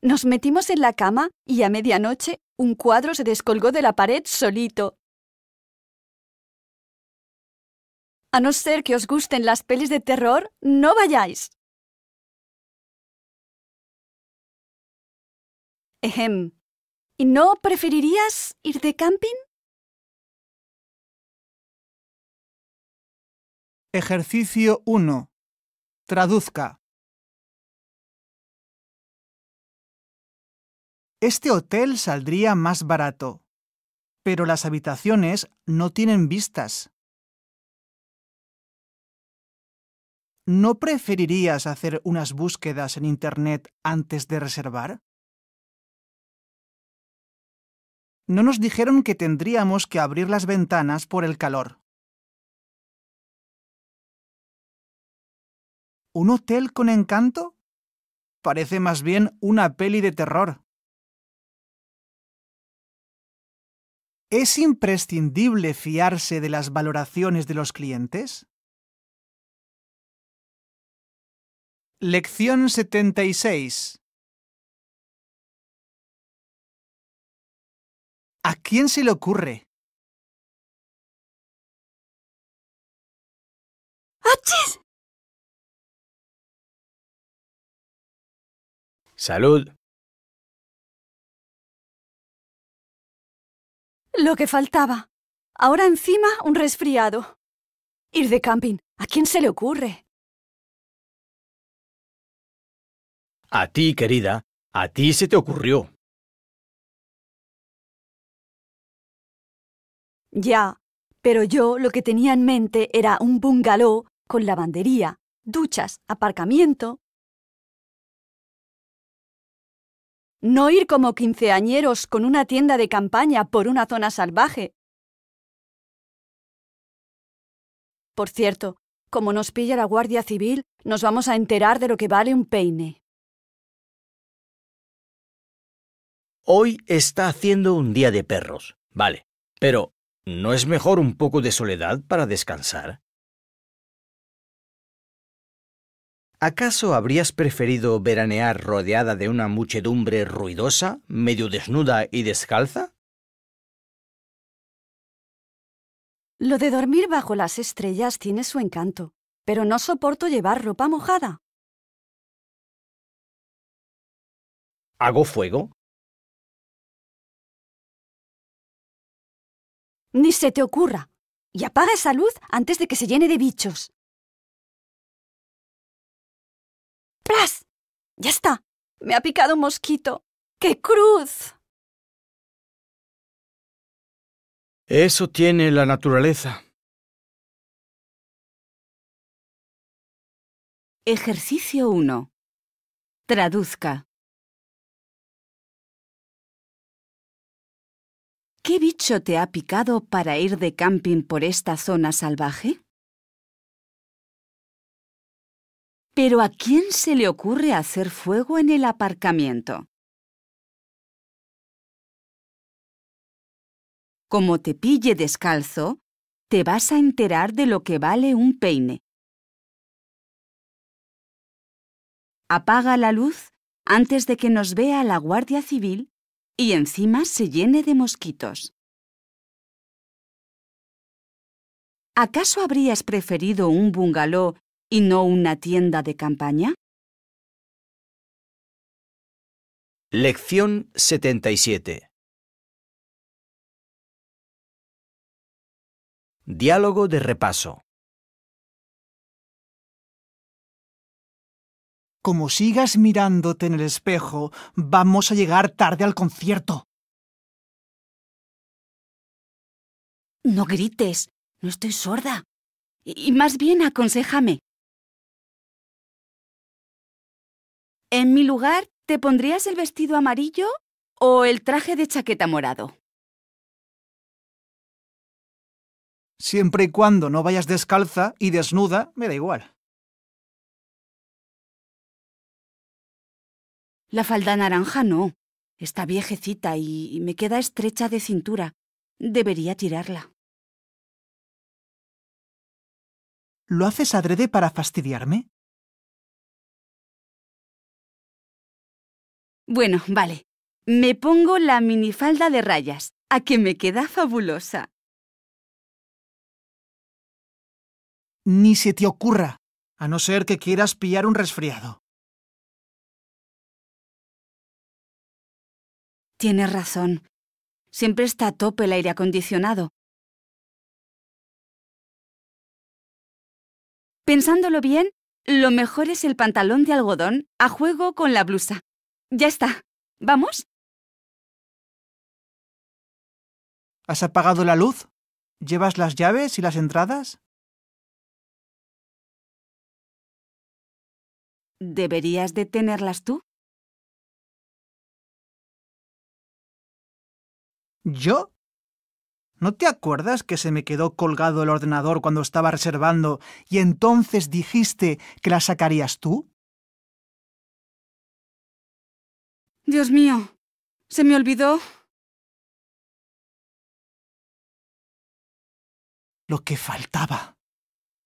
Nos metimos en la cama y a medianoche un cuadro se descolgó de la pared solito. A no ser que os gusten las pelis de terror, no vayáis. Ehem. ¿Y no preferirías ir de camping? Ejercicio 1. Traduzca. Este hotel saldría más barato, pero las habitaciones no tienen vistas. ¿No preferirías hacer unas búsquedas en Internet antes de reservar? No nos dijeron que tendríamos que abrir las ventanas por el calor. ¿Un hotel con encanto? Parece más bien una peli de terror. ¿Es imprescindible fiarse de las valoraciones de los clientes? Lección 76. ¿A quién se le ocurre? Salud. Lo que faltaba. Ahora encima un resfriado. Ir de camping. ¿A quién se le ocurre? A ti, querida. A ti se te ocurrió. Ya, pero yo lo que tenía en mente era un bungalow con lavandería, duchas, aparcamiento No ir como quinceañeros con una tienda de campaña por una zona salvaje. Por cierto, como nos pilla la Guardia Civil, nos vamos a enterar de lo que vale un peine. Hoy está haciendo un día de perros, vale. Pero, ¿no es mejor un poco de soledad para descansar? ¿Acaso habrías preferido veranear rodeada de una muchedumbre ruidosa, medio desnuda y descalza? Lo de dormir bajo las estrellas tiene su encanto, pero no soporto llevar ropa mojada. ¿Hago fuego? Ni se te ocurra. Y apaga esa luz antes de que se llene de bichos. Ya está. Me ha picado un mosquito. ¡Qué cruz! Eso tiene la naturaleza. Ejercicio 1. Traduzca. ¿Qué bicho te ha picado para ir de camping por esta zona salvaje? Pero ¿a quién se le ocurre hacer fuego en el aparcamiento? Como te pille descalzo, te vas a enterar de lo que vale un peine. Apaga la luz antes de que nos vea la Guardia Civil y encima se llene de mosquitos. ¿Acaso habrías preferido un bungalow y no una tienda de campaña? Lección 77 Diálogo de repaso Como sigas mirándote en el espejo, vamos a llegar tarde al concierto. No grites, no estoy sorda. Y más bien aconséjame. En mi lugar, ¿te pondrías el vestido amarillo o el traje de chaqueta morado? Siempre y cuando no vayas descalza y desnuda, me da igual. La falda naranja no. Está viejecita y me queda estrecha de cintura. Debería tirarla. ¿Lo haces adrede para fastidiarme? Bueno, vale. Me pongo la minifalda de rayas, a que me queda fabulosa. Ni se te ocurra, a no ser que quieras pillar un resfriado. Tienes razón. Siempre está a tope el aire acondicionado. Pensándolo bien, lo mejor es el pantalón de algodón a juego con la blusa. Ya está. ¿Vamos? ¿Has apagado la luz? ¿Llevas las llaves y las entradas? ¿Deberías de tenerlas tú? ¿Yo? ¿No te acuerdas que se me quedó colgado el ordenador cuando estaba reservando y entonces dijiste que la sacarías tú? Dios mío, se me olvidó. Lo que faltaba.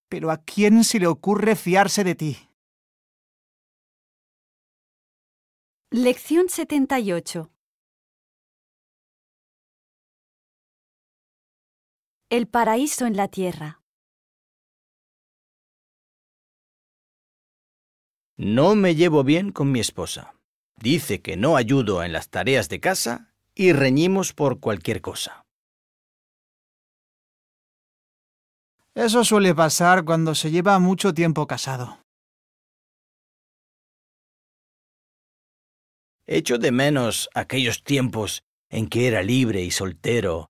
Pero ¿a quién se le ocurre fiarse de ti? Lección 78 El paraíso en la tierra. No me llevo bien con mi esposa dice que no ayudo en las tareas de casa y reñimos por cualquier cosa. Eso suele pasar cuando se lleva mucho tiempo casado. Echo de menos aquellos tiempos en que era libre y soltero.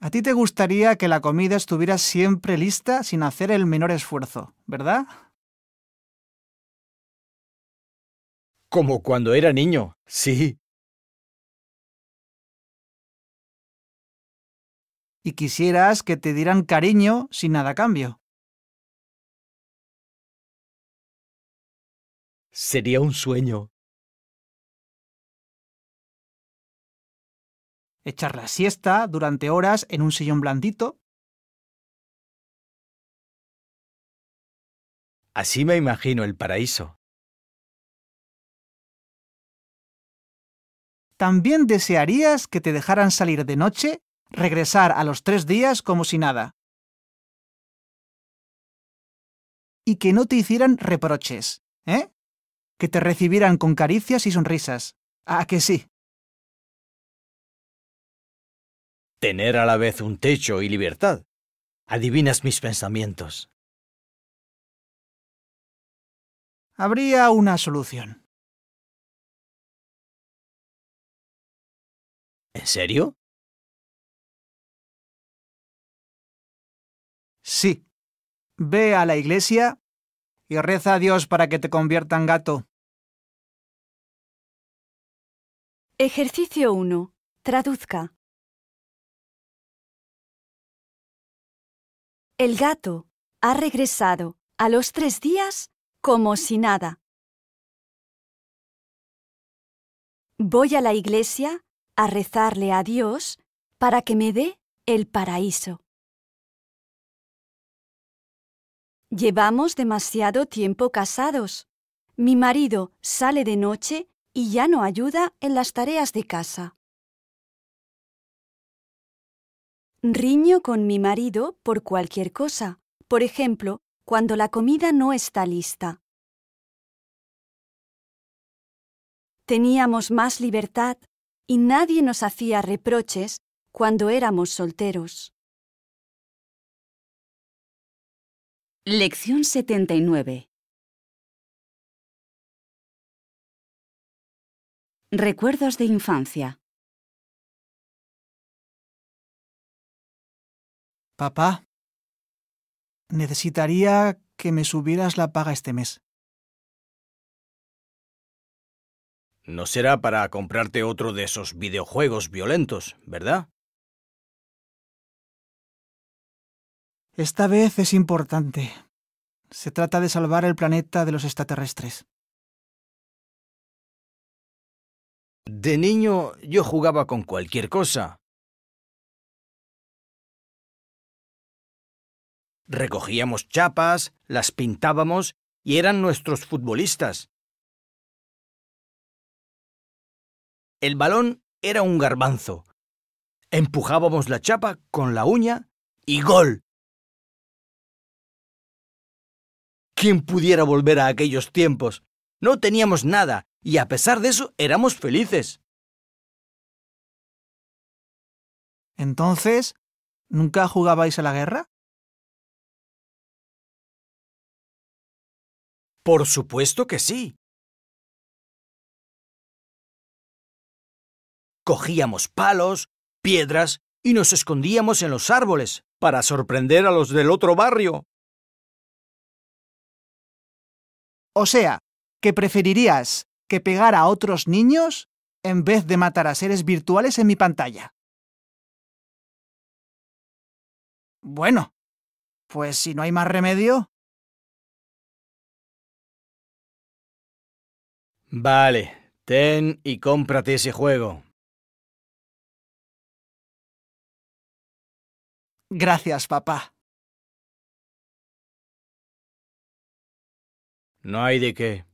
A ti te gustaría que la comida estuviera siempre lista sin hacer el menor esfuerzo, ¿verdad? como cuando era niño, sí. Y quisieras que te dieran cariño sin nada a cambio. Sería un sueño. Echar la siesta durante horas en un sillón blandito. Así me imagino el paraíso. ¿También desearías que te dejaran salir de noche, regresar a los tres días como si nada? Y que no te hicieran reproches, ¿eh? Que te recibieran con caricias y sonrisas. Ah, que sí? Tener a la vez un techo y libertad. Adivinas mis pensamientos. Habría una solución. ¿En serio? Sí. Ve a la iglesia y reza a Dios para que te convierta en gato. Ejercicio 1. Traduzca. El gato ha regresado a los tres días como si nada. Voy a la iglesia a rezarle a Dios para que me dé el paraíso. Llevamos demasiado tiempo casados. Mi marido sale de noche y ya no ayuda en las tareas de casa. Riño con mi marido por cualquier cosa, por ejemplo, cuando la comida no está lista. Teníamos más libertad y nadie nos hacía reproches cuando éramos solteros. Lección 79 Recuerdos de infancia Papá, necesitaría que me subieras la paga este mes. No será para comprarte otro de esos videojuegos violentos, ¿verdad? Esta vez es importante. Se trata de salvar el planeta de los extraterrestres. De niño yo jugaba con cualquier cosa. Recogíamos chapas, las pintábamos y eran nuestros futbolistas. El balón era un garbanzo. Empujábamos la chapa con la uña y gol. ¿Quién pudiera volver a aquellos tiempos? No teníamos nada y a pesar de eso éramos felices. Entonces, ¿nunca jugabais a la guerra? Por supuesto que sí. cogíamos palos, piedras y nos escondíamos en los árboles para sorprender a los del otro barrio. O sea, que preferirías que pegar a otros niños en vez de matar a seres virtuales en mi pantalla. Bueno, pues si no hay más remedio... Vale, ten y cómprate ese juego. Gracias, papá. No hay de qué.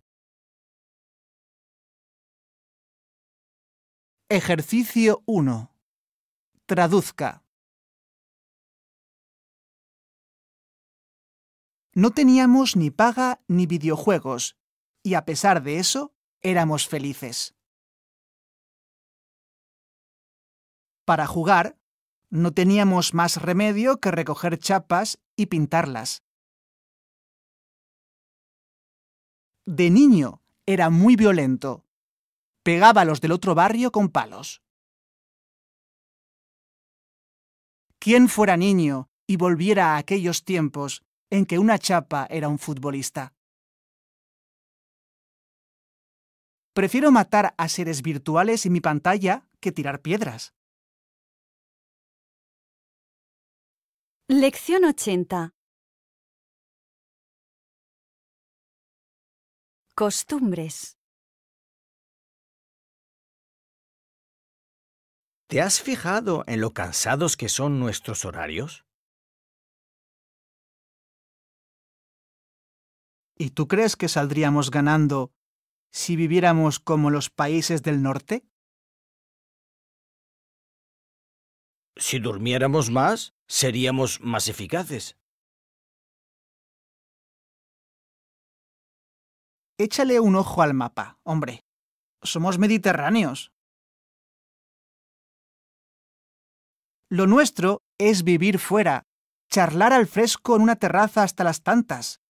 Ejercicio 1. Traduzca. No teníamos ni paga ni videojuegos, y a pesar de eso, éramos felices. Para jugar, no teníamos más remedio que recoger chapas y pintarlas. De niño era muy violento. Pegaba a los del otro barrio con palos. ¿Quién fuera niño y volviera a aquellos tiempos en que una chapa era un futbolista? Prefiero matar a seres virtuales en mi pantalla que tirar piedras. Lección 80. Costumbres. ¿Te has fijado en lo cansados que son nuestros horarios? ¿Y tú crees que saldríamos ganando si viviéramos como los países del norte? Si durmiéramos más, seríamos más eficaces. Échale un ojo al mapa, hombre. Somos mediterráneos. Lo nuestro es vivir fuera, charlar al fresco en una terraza hasta las tantas.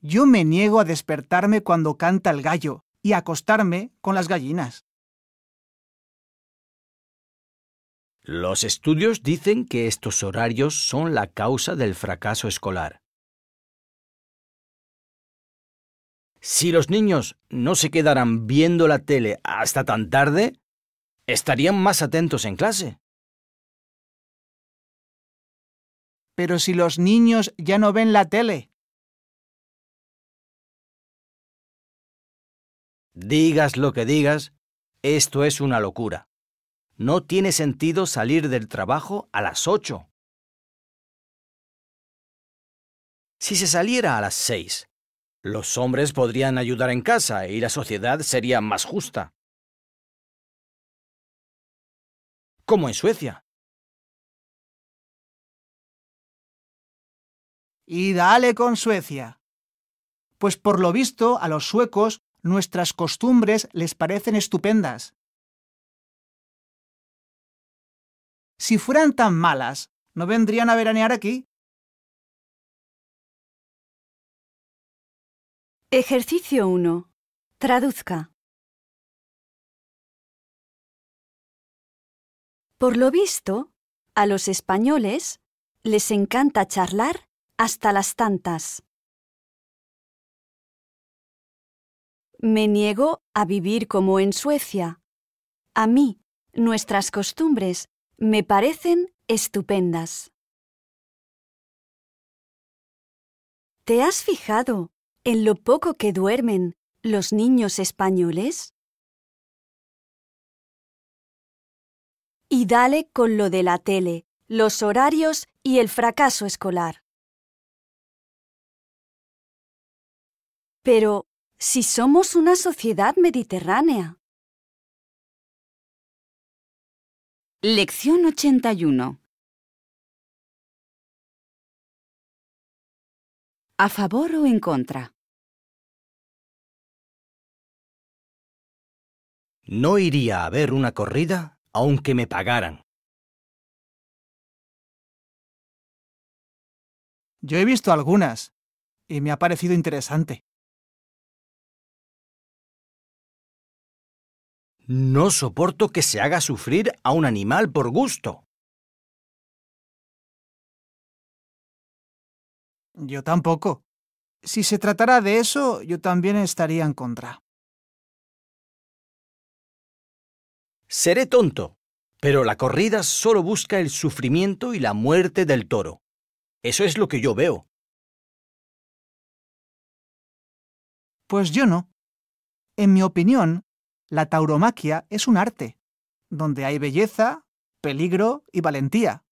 Yo me niego a despertarme cuando canta el gallo y a acostarme con las gallinas. Los estudios dicen que estos horarios son la causa del fracaso escolar. Si los niños no se quedaran viendo la tele hasta tan tarde, estarían más atentos en clase. Pero si los niños ya no ven la tele. Digas lo que digas, esto es una locura. No tiene sentido salir del trabajo a las 8. Si se saliera a las 6, los hombres podrían ayudar en casa y la sociedad sería más justa. Como en Suecia. Y dale con Suecia. Pues por lo visto a los suecos nuestras costumbres les parecen estupendas. Si fueran tan malas, ¿no vendrían a veranear aquí? Ejercicio 1. Traduzca. Por lo visto, a los españoles les encanta charlar hasta las tantas. Me niego a vivir como en Suecia. A mí, nuestras costumbres me parecen estupendas. ¿Te has fijado en lo poco que duermen los niños españoles? Y dale con lo de la tele, los horarios y el fracaso escolar. Pero, si somos una sociedad mediterránea, Lección 81. ¿A favor o en contra? No iría a ver una corrida aunque me pagaran. Yo he visto algunas y me ha parecido interesante. No soporto que se haga sufrir a un animal por gusto. Yo tampoco. Si se tratara de eso, yo también estaría en contra. Seré tonto, pero la corrida solo busca el sufrimiento y la muerte del toro. Eso es lo que yo veo. Pues yo no. En mi opinión, la tauromaquia es un arte, donde hay belleza, peligro y valentía.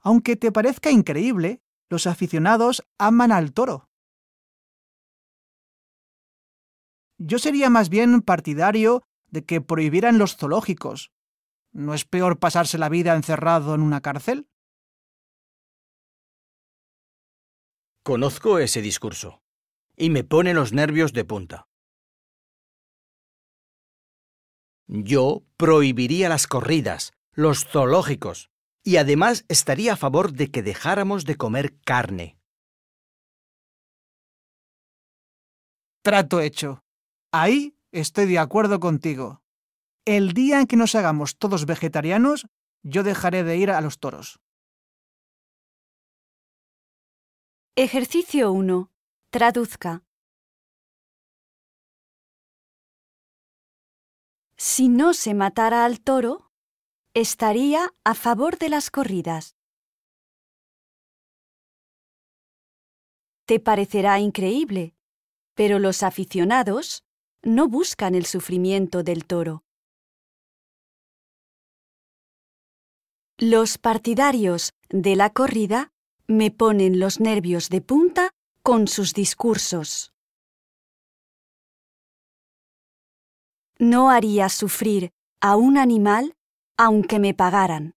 Aunque te parezca increíble, los aficionados aman al toro. Yo sería más bien partidario de que prohibieran los zoológicos. ¿No es peor pasarse la vida encerrado en una cárcel? Conozco ese discurso y me pone los nervios de punta. Yo prohibiría las corridas, los zoológicos, y además estaría a favor de que dejáramos de comer carne. Trato hecho. Ahí estoy de acuerdo contigo. El día en que nos hagamos todos vegetarianos, yo dejaré de ir a los toros. Ejercicio 1. Traduzca. Si no se matara al toro, estaría a favor de las corridas. Te parecerá increíble, pero los aficionados no buscan el sufrimiento del toro. Los partidarios de la corrida me ponen los nervios de punta con sus discursos. No haría sufrir a un animal aunque me pagaran.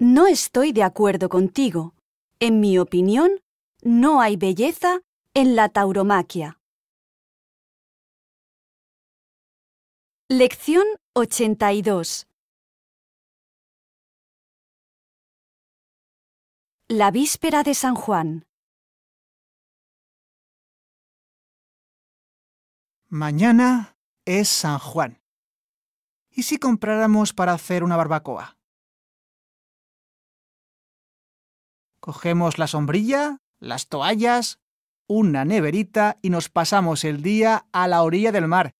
No estoy de acuerdo contigo. En mi opinión, no hay belleza en la tauromaquia. Lección 82. La víspera de San Juan. Mañana es San Juan. ¿Y si compráramos para hacer una barbacoa? Cogemos la sombrilla, las toallas, una neverita y nos pasamos el día a la orilla del mar.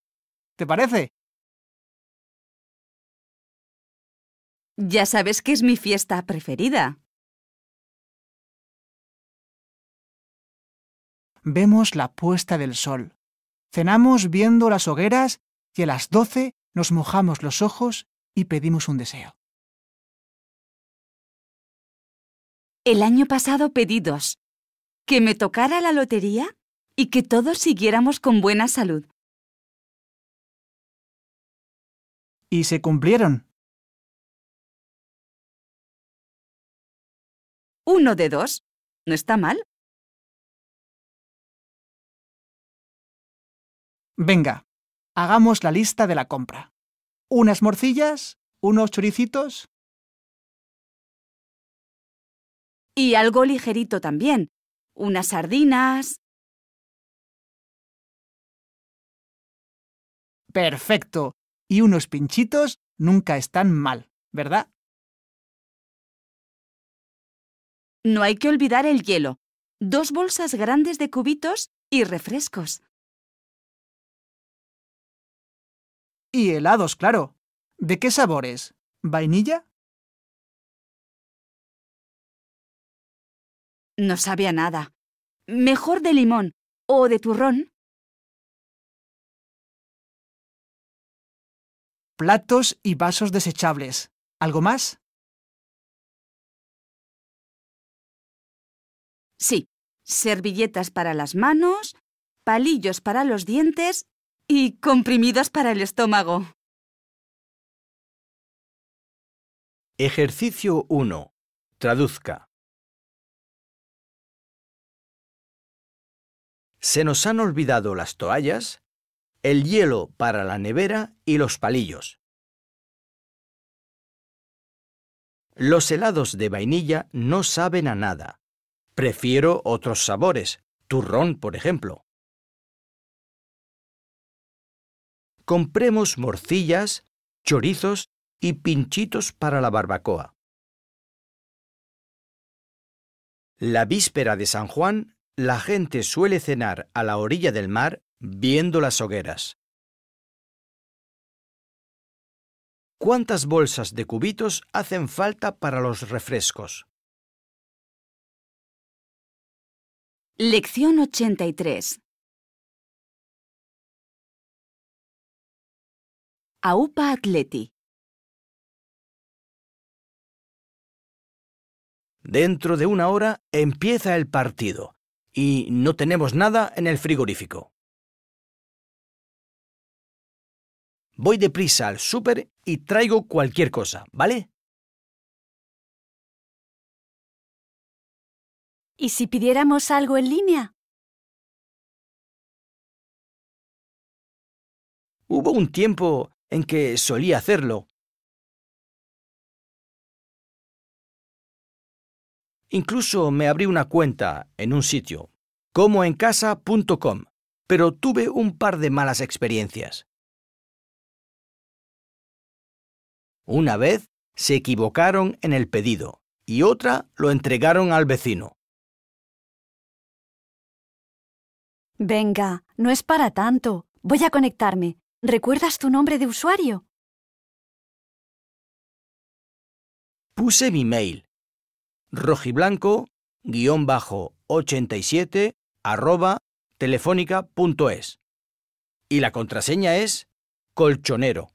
¿Te parece? Ya sabes que es mi fiesta preferida. vemos la puesta del sol. Cenamos viendo las hogueras y a las doce nos mojamos los ojos y pedimos un deseo. El año pasado pedí dos. Que me tocara la lotería y que todos siguiéramos con buena salud. Y se cumplieron. Uno de dos. No está mal. Venga, hagamos la lista de la compra. Unas morcillas, unos choricitos. Y algo ligerito también. Unas sardinas. Perfecto. Y unos pinchitos nunca están mal, ¿verdad? No hay que olvidar el hielo. Dos bolsas grandes de cubitos y refrescos. Y helados, claro. ¿De qué sabores? ¿Vainilla? No sabía nada. Mejor de limón o de turrón. Platos y vasos desechables. ¿Algo más? Sí, servilletas para las manos, palillos para los dientes y comprimidas para el estómago. Ejercicio 1. Traduzca. Se nos han olvidado las toallas, el hielo para la nevera y los palillos. Los helados de vainilla no saben a nada. Prefiero otros sabores, turrón, por ejemplo. compremos morcillas, chorizos y pinchitos para la barbacoa. La víspera de San Juan, la gente suele cenar a la orilla del mar viendo las hogueras. ¿Cuántas bolsas de cubitos hacen falta para los refrescos? Lección 83. a UPA Atleti. Dentro de una hora empieza el partido y no tenemos nada en el frigorífico. Voy deprisa al súper y traigo cualquier cosa, ¿vale? ¿Y si pidiéramos algo en línea? Hubo un tiempo en que solía hacerlo. Incluso me abrí una cuenta en un sitio, comoencasa.com, pero tuve un par de malas experiencias. Una vez se equivocaron en el pedido y otra lo entregaron al vecino. Venga, no es para tanto. Voy a conectarme. ¿Recuerdas tu nombre de usuario? Puse mi mail rojiblanco-87 telefónica.es y la contraseña es colchonero.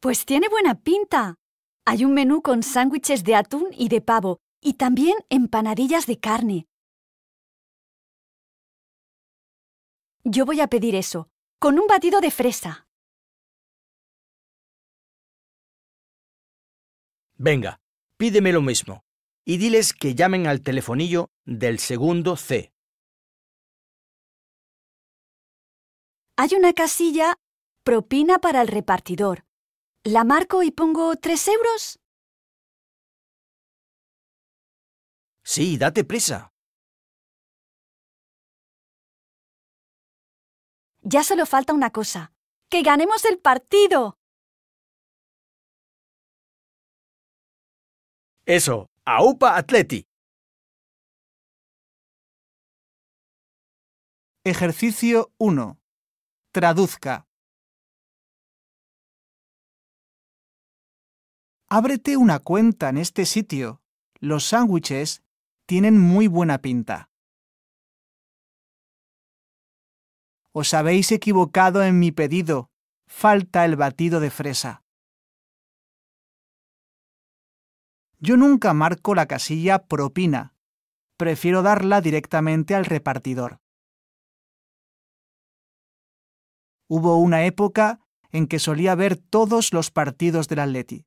Pues tiene buena pinta. Hay un menú con sándwiches de atún y de pavo y también empanadillas de carne. Yo voy a pedir eso, con un batido de fresa. Venga, pídeme lo mismo y diles que llamen al telefonillo del segundo C. Hay una casilla propina para el repartidor. ¿La marco y pongo tres euros? Sí, date prisa. Ya solo falta una cosa. ¡Que ganemos el partido! Eso, AUPA Atleti. Ejercicio 1. Traduzca. Ábrete una cuenta en este sitio. Los sándwiches tienen muy buena pinta. Os habéis equivocado en mi pedido. Falta el batido de fresa. Yo nunca marco la casilla propina. Prefiero darla directamente al repartidor. Hubo una época en que solía ver todos los partidos del Atleti.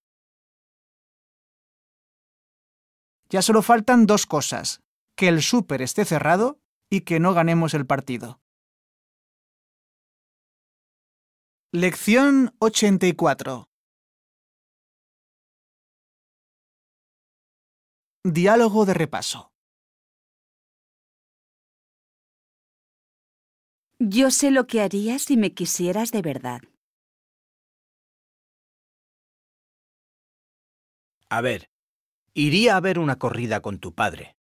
Ya solo faltan dos cosas, que el súper esté cerrado y que no ganemos el partido. Lección 84 Diálogo de repaso Yo sé lo que harías si me quisieras de verdad. A ver, iría a ver una corrida con tu padre.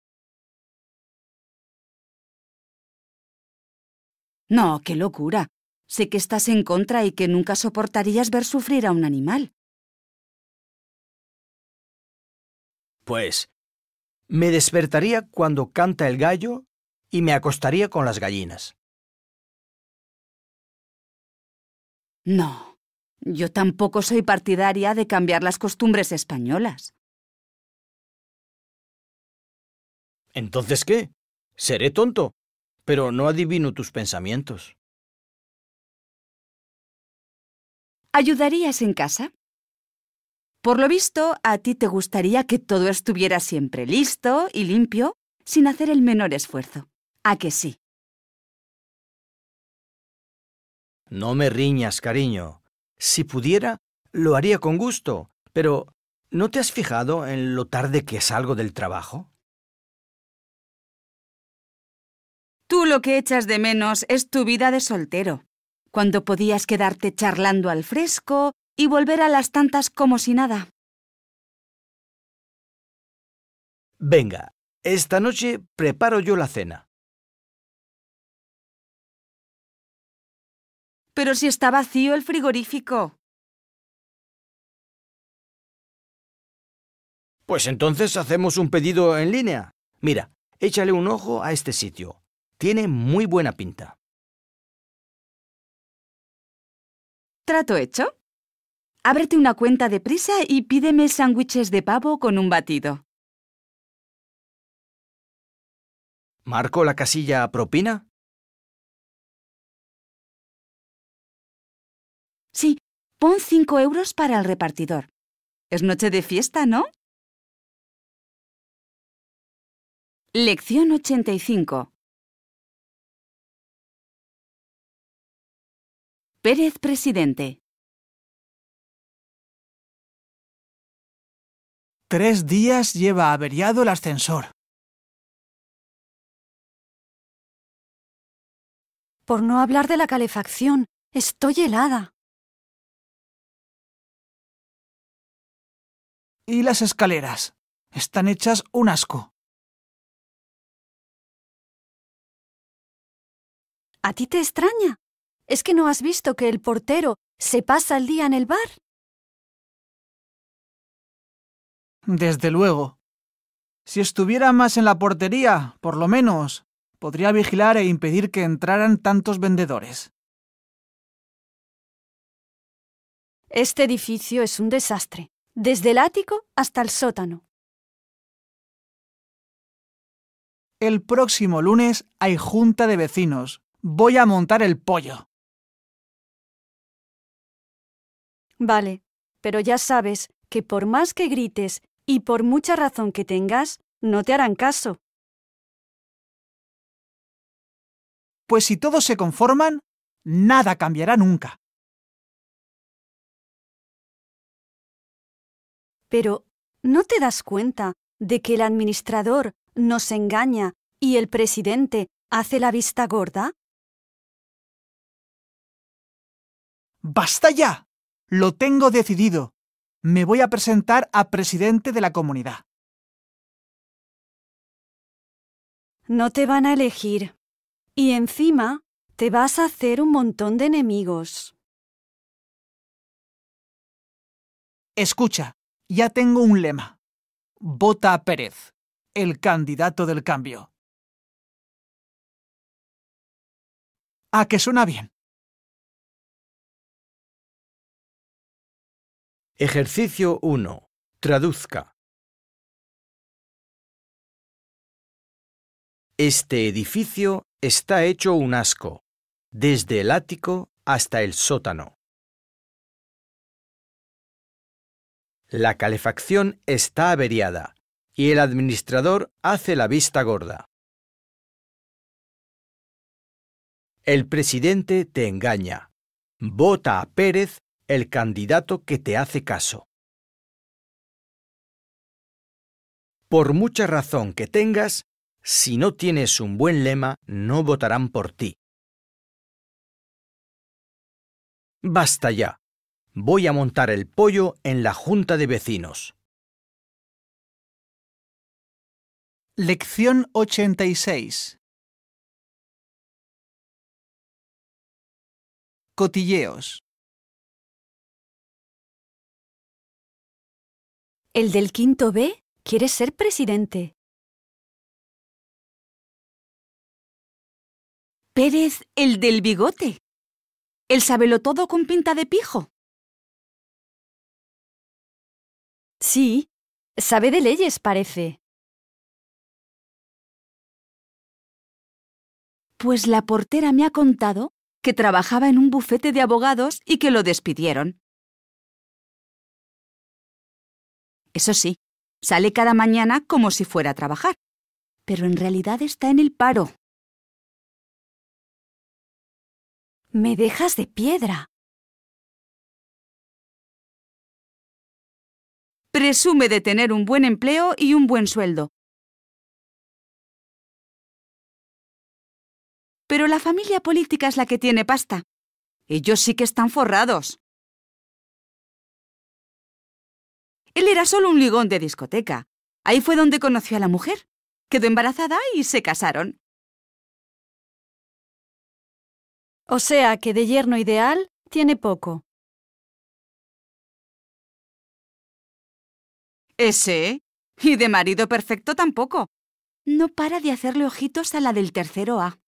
No, qué locura. Sé que estás en contra y que nunca soportarías ver sufrir a un animal. Pues, me despertaría cuando canta el gallo y me acostaría con las gallinas. No, yo tampoco soy partidaria de cambiar las costumbres españolas. ¿Entonces qué? Seré tonto, pero no adivino tus pensamientos. ¿Ayudarías en casa? Por lo visto, a ti te gustaría que todo estuviera siempre listo y limpio, sin hacer el menor esfuerzo. ¿A que sí? No me riñas, cariño. Si pudiera, lo haría con gusto, pero ¿no te has fijado en lo tarde que salgo del trabajo? Tú lo que echas de menos es tu vida de soltero cuando podías quedarte charlando al fresco y volver a las tantas como si nada. Venga, esta noche preparo yo la cena. Pero si está vacío el frigorífico. Pues entonces hacemos un pedido en línea. Mira, échale un ojo a este sitio. Tiene muy buena pinta. ¿Trato hecho? Ábrete una cuenta de prisa y pídeme sándwiches de pavo con un batido. ¿Marco la casilla propina? Sí, pon 5 euros para el repartidor. Es noche de fiesta, ¿no? Lección 85. Pérez, presidente. Tres días lleva averiado el ascensor. Por no hablar de la calefacción, estoy helada. Y las escaleras. Están hechas un asco. ¿A ti te extraña? ¿Es que no has visto que el portero se pasa el día en el bar? Desde luego. Si estuviera más en la portería, por lo menos, podría vigilar e impedir que entraran tantos vendedores. Este edificio es un desastre, desde el ático hasta el sótano. El próximo lunes hay junta de vecinos. Voy a montar el pollo. Vale, pero ya sabes que por más que grites y por mucha razón que tengas, no te harán caso. Pues si todos se conforman, nada cambiará nunca. Pero, ¿no te das cuenta de que el administrador nos engaña y el presidente hace la vista gorda? ¡Basta ya! Lo tengo decidido. Me voy a presentar a presidente de la comunidad. No te van a elegir. Y encima, te vas a hacer un montón de enemigos. Escucha, ya tengo un lema. Vota a Pérez, el candidato del cambio. A que suena bien. Ejercicio 1. Traduzca. Este edificio está hecho un asco, desde el ático hasta el sótano. La calefacción está averiada y el administrador hace la vista gorda. El presidente te engaña. Vota a Pérez el candidato que te hace caso. Por mucha razón que tengas, si no tienes un buen lema, no votarán por ti. Basta ya. Voy a montar el pollo en la Junta de Vecinos. Lección 86. Cotilleos. ¿El del quinto B quiere ser presidente? Pérez, el del bigote. El todo con pinta de pijo. Sí, sabe de leyes, parece. Pues la portera me ha contado que trabajaba en un bufete de abogados y que lo despidieron. Eso sí, sale cada mañana como si fuera a trabajar, pero en realidad está en el paro. Me dejas de piedra. Presume de tener un buen empleo y un buen sueldo. Pero la familia política es la que tiene pasta. Ellos sí que están forrados. Él era solo un ligón de discoteca. Ahí fue donde conoció a la mujer. Quedó embarazada y se casaron. O sea que de yerno ideal tiene poco. Ese. Y de marido perfecto tampoco. No para de hacerle ojitos a la del tercero A.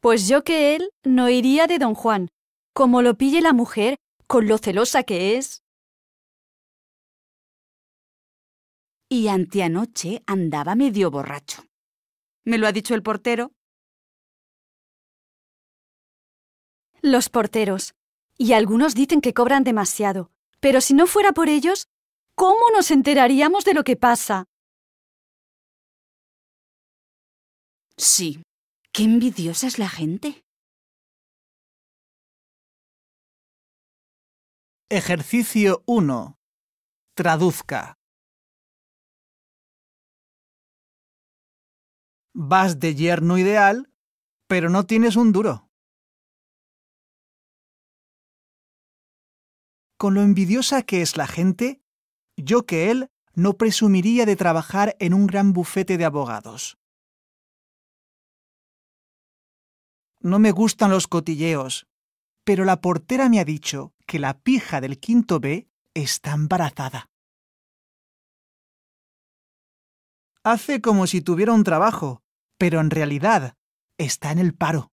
Pues yo que él no iría de don Juan. Como lo pille la mujer, con lo celosa que es. Y anteanoche andaba medio borracho. ¿Me lo ha dicho el portero? Los porteros. Y algunos dicen que cobran demasiado. Pero si no fuera por ellos, ¿cómo nos enteraríamos de lo que pasa? Sí, qué envidiosa es la gente. Ejercicio 1. Traduzca. Vas de yerno ideal, pero no tienes un duro. Con lo envidiosa que es la gente, yo que él no presumiría de trabajar en un gran bufete de abogados. No me gustan los cotilleos, pero la portera me ha dicho que la pija del quinto B está embarazada. Hace como si tuviera un trabajo, pero en realidad está en el paro.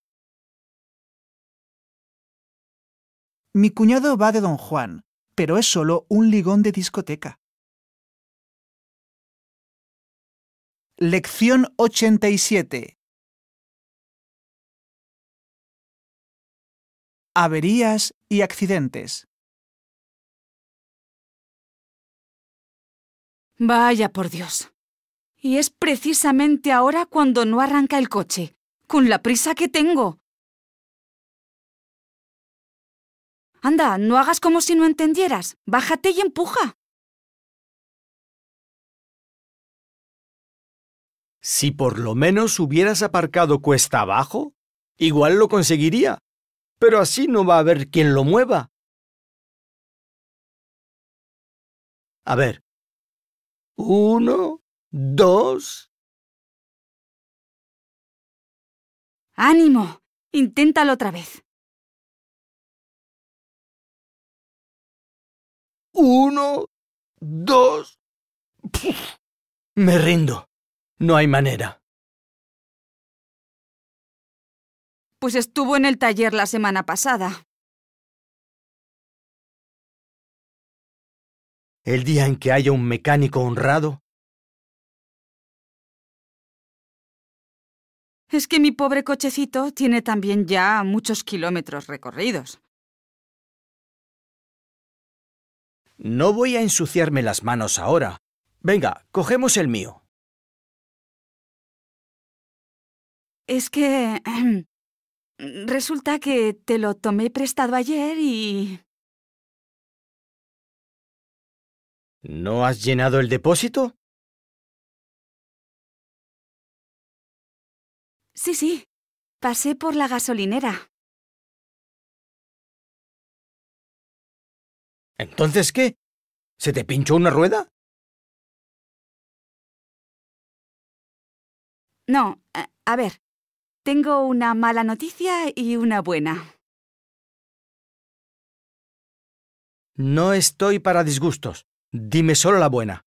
Mi cuñado va de don Juan, pero es solo un ligón de discoteca. Lección 87. averías y accidentes. Vaya por Dios. Y es precisamente ahora cuando no arranca el coche, con la prisa que tengo. Anda, no hagas como si no entendieras. Bájate y empuja. Si por lo menos hubieras aparcado cuesta abajo, igual lo conseguiría pero así no va a haber quien lo mueva. A ver. Uno, dos. Ánimo. Inténtalo otra vez. Uno, dos. me rindo. No hay manera. pues estuvo en el taller la semana pasada. El día en que haya un mecánico honrado. Es que mi pobre cochecito tiene también ya muchos kilómetros recorridos. No voy a ensuciarme las manos ahora. Venga, cogemos el mío. Es que... Resulta que te lo tomé prestado ayer y... ¿No has llenado el depósito? Sí, sí. Pasé por la gasolinera. ¿Entonces qué? ¿Se te pinchó una rueda? No, eh, a, ver. Tengo una mala noticia y una buena. No estoy para disgustos. Dime solo la buena.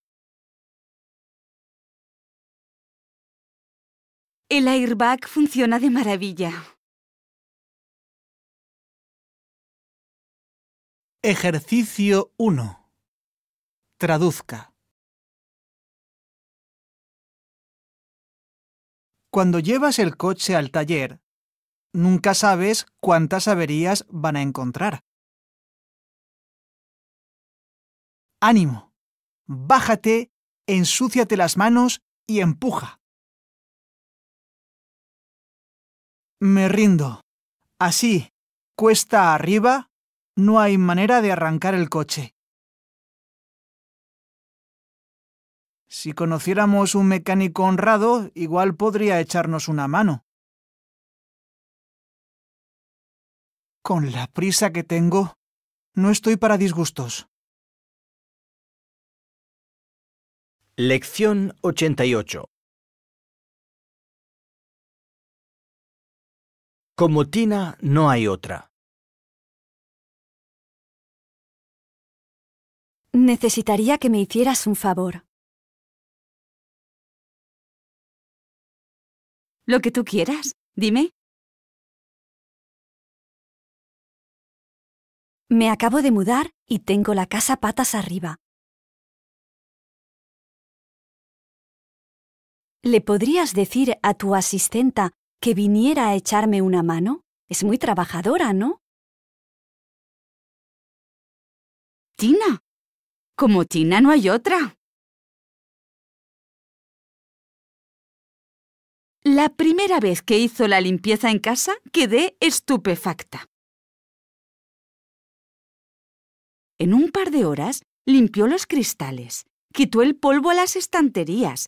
El airbag funciona de maravilla. Ejercicio 1. Traduzca. Cuando llevas el coche al taller, nunca sabes cuántas averías van a encontrar. Ánimo, bájate, ensúciate las manos y empuja. Me rindo. Así, cuesta arriba, no hay manera de arrancar el coche. Si conociéramos un mecánico honrado, igual podría echarnos una mano. Con la prisa que tengo, no estoy para disgustos. Lección 88 Como Tina no hay otra. Necesitaría que me hicieras un favor. Lo que tú quieras, dime. Me acabo de mudar y tengo la casa patas arriba. ¿Le podrías decir a tu asistenta que viniera a echarme una mano? Es muy trabajadora, ¿no? Tina. Como Tina no hay otra. La primera vez que hizo la limpieza en casa quedé estupefacta. En un par de horas limpió los cristales, quitó el polvo a las estanterías,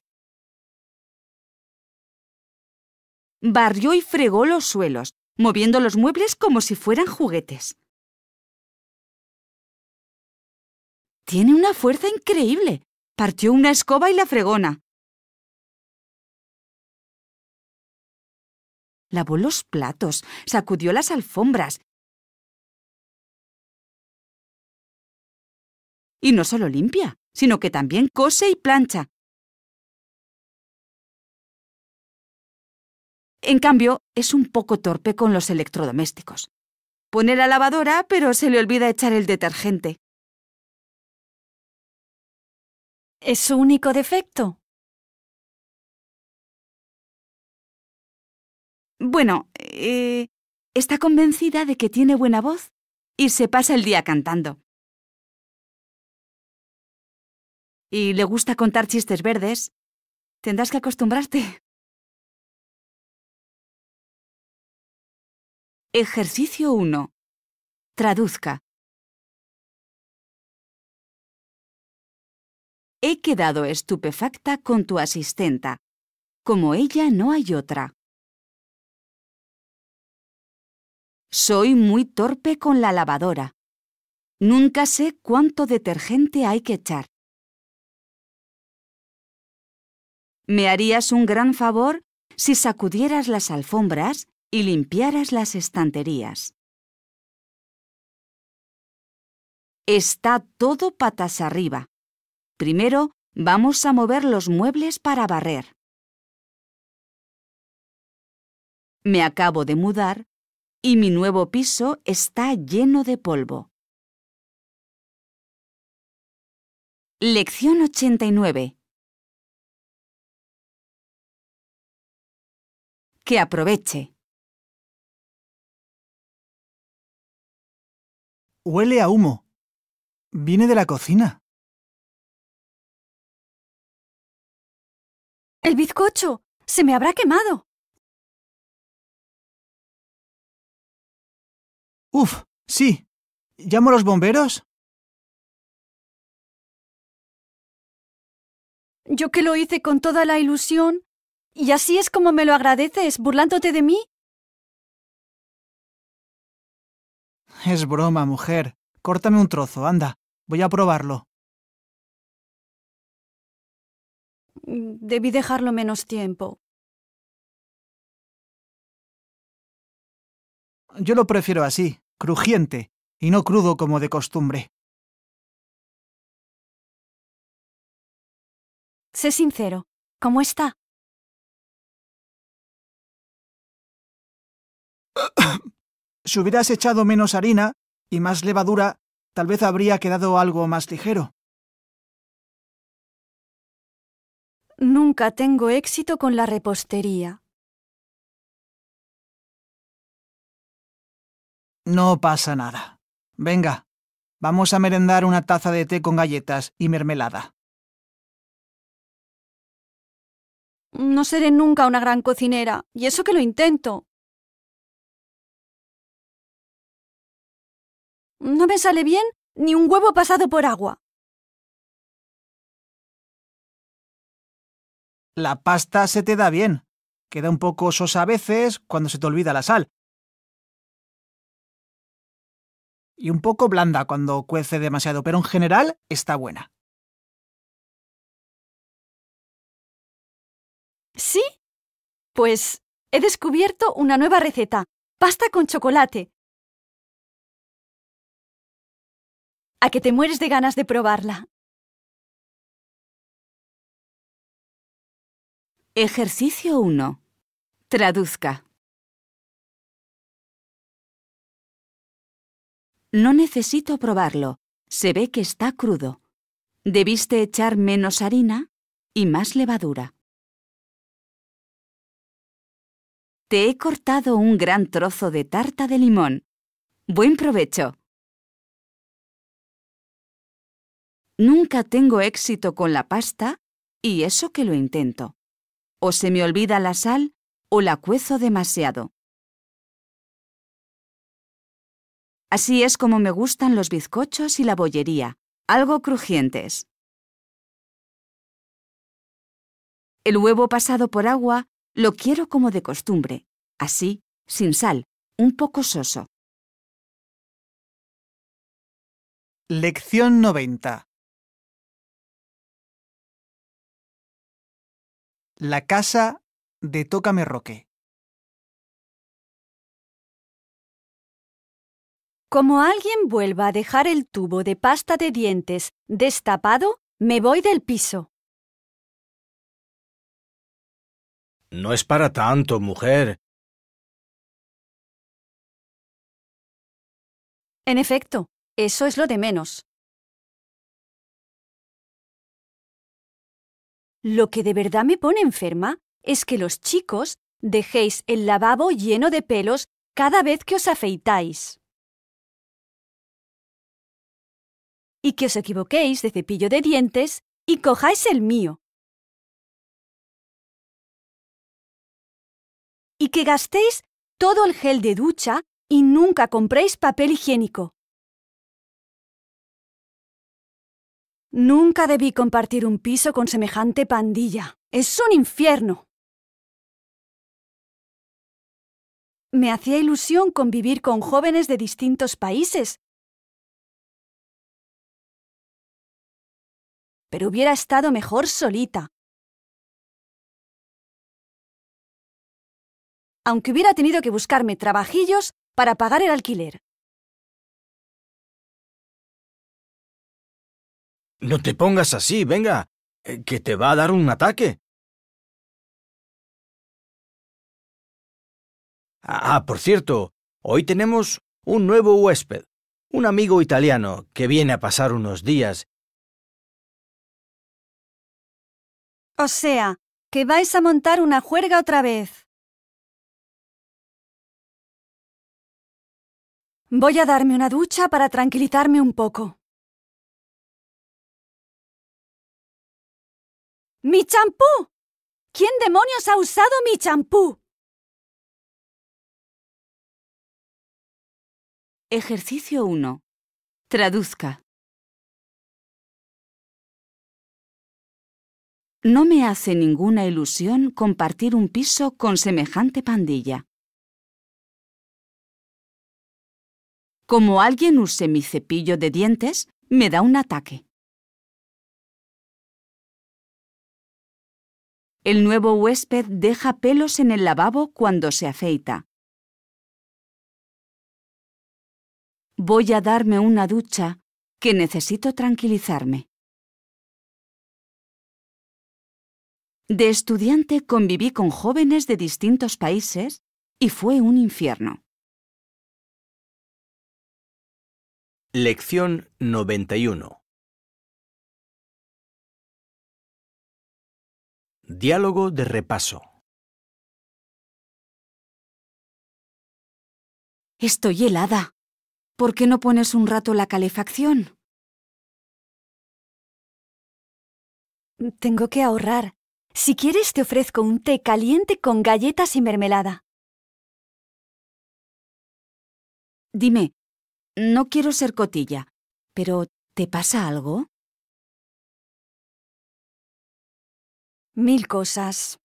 barrió y fregó los suelos, moviendo los muebles como si fueran juguetes. Tiene una fuerza increíble. Partió una escoba y la fregona. lavó los platos, sacudió las alfombras. Y no solo limpia, sino que también cose y plancha. En cambio, es un poco torpe con los electrodomésticos. Pone la lavadora, pero se le olvida echar el detergente. ¿Es su único defecto? Bueno, eh, está convencida de que tiene buena voz y se pasa el día cantando. Y le gusta contar chistes verdes. Tendrás que acostumbrarte. Ejercicio 1. Traduzca. He quedado estupefacta con tu asistenta, como ella no hay otra. Soy muy torpe con la lavadora. Nunca sé cuánto detergente hay que echar. Me harías un gran favor si sacudieras las alfombras y limpiaras las estanterías. Está todo patas arriba. Primero, vamos a mover los muebles para barrer. Me acabo de mudar y mi nuevo piso está lleno de polvo. Lección 89. Que aproveche. Huele a humo. Viene de la cocina. El bizcocho. Se me habrá quemado. Uf, sí. ¿Llamo a los bomberos? Yo que lo hice con toda la ilusión. ¿Y así es como me lo agradeces, burlándote de mí? Es broma, mujer. Córtame un trozo, anda. Voy a probarlo. Debí dejarlo menos tiempo. Yo lo prefiero así, crujiente, y no crudo como de costumbre. Sé sincero, ¿cómo está? si hubieras echado menos harina y más levadura, tal vez habría quedado algo más ligero. Nunca tengo éxito con la repostería. No pasa nada. Venga, vamos a merendar una taza de té con galletas y mermelada. No seré nunca una gran cocinera, y eso que lo intento. No me sale bien ni un huevo pasado por agua. La pasta se te da bien. Queda un poco sosa a veces cuando se te olvida la sal, y un poco blanda cuando cuece demasiado, pero en general está buena. ¿Sí? Pues he descubierto una nueva receta, pasta con chocolate. A que te mueres de ganas de probarla. Ejercicio 1. Traduzca. No necesito probarlo. Se ve que está crudo. Debiste echar menos harina y más levadura. Te he cortado un gran trozo de tarta de limón. Buen provecho. Nunca tengo éxito con la pasta y eso que lo intento. O se me olvida la sal o la cuezo demasiado. Así es como me gustan los bizcochos y la bollería, algo crujientes. El huevo pasado por agua lo quiero como de costumbre, así, sin sal, un poco soso. Lección 90. La casa de Tócame Roque. Como alguien vuelva a dejar el tubo de pasta de dientes destapado, me voy del piso. No es para tanto, mujer. En efecto, eso es lo de menos. Lo que de verdad me pone enferma es que los chicos dejéis el lavabo lleno de pelos cada vez que os afeitáis. y que os equivoquéis de cepillo de dientes y cojáis el mío. Y que gastéis todo el gel de ducha y nunca compréis papel higiénico. Nunca debí compartir un piso con semejante pandilla. Es un infierno. Me hacía ilusión convivir con jóvenes de distintos países, pero hubiera estado mejor solita. Aunque hubiera tenido que buscarme trabajillos para pagar el alquiler. No te pongas así, venga, eh, que te va a dar un ataque. Ah, por cierto, hoy tenemos un nuevo huésped, un amigo italiano que viene a pasar unos días O sea, que vais a montar una juerga otra vez. Voy a darme una ducha para tranquilizarme un poco. ¡Mi champú! ¿Quién demonios ha usado mi champú? Ejercicio 1. Traduzca. No me hace ninguna ilusión compartir un piso con semejante pandilla. Como alguien use mi cepillo de dientes, me da un ataque. El nuevo huésped deja pelos en el lavabo cuando se afeita. Voy a darme una ducha que necesito tranquilizarme. De estudiante conviví con jóvenes de distintos países y fue un infierno. Lección 91 Diálogo de repaso Estoy helada. ¿Por qué no pones un rato la calefacción? Tengo que ahorrar. Si quieres, te ofrezco un té caliente con galletas y mermelada. Dime, no quiero ser cotilla, pero ¿te pasa algo? Mil cosas.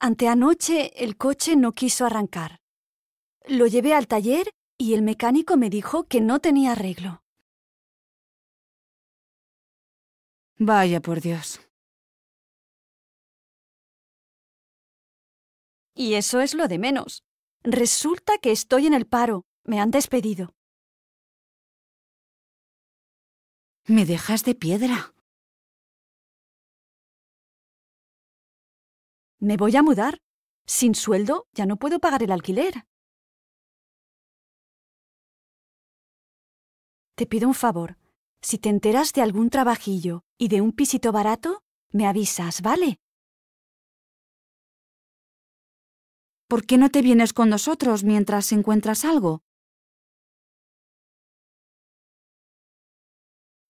Ante anoche, el coche no quiso arrancar. Lo llevé al taller y el mecánico me dijo que no tenía arreglo. Vaya por Dios. Y eso es lo de menos. Resulta que estoy en el paro. Me han despedido. Me dejas de piedra. Me voy a mudar. Sin sueldo ya no puedo pagar el alquiler. Te pido un favor. Si te enteras de algún trabajillo y de un pisito barato, me avisas, ¿vale? ¿Por qué no te vienes con nosotros mientras encuentras algo?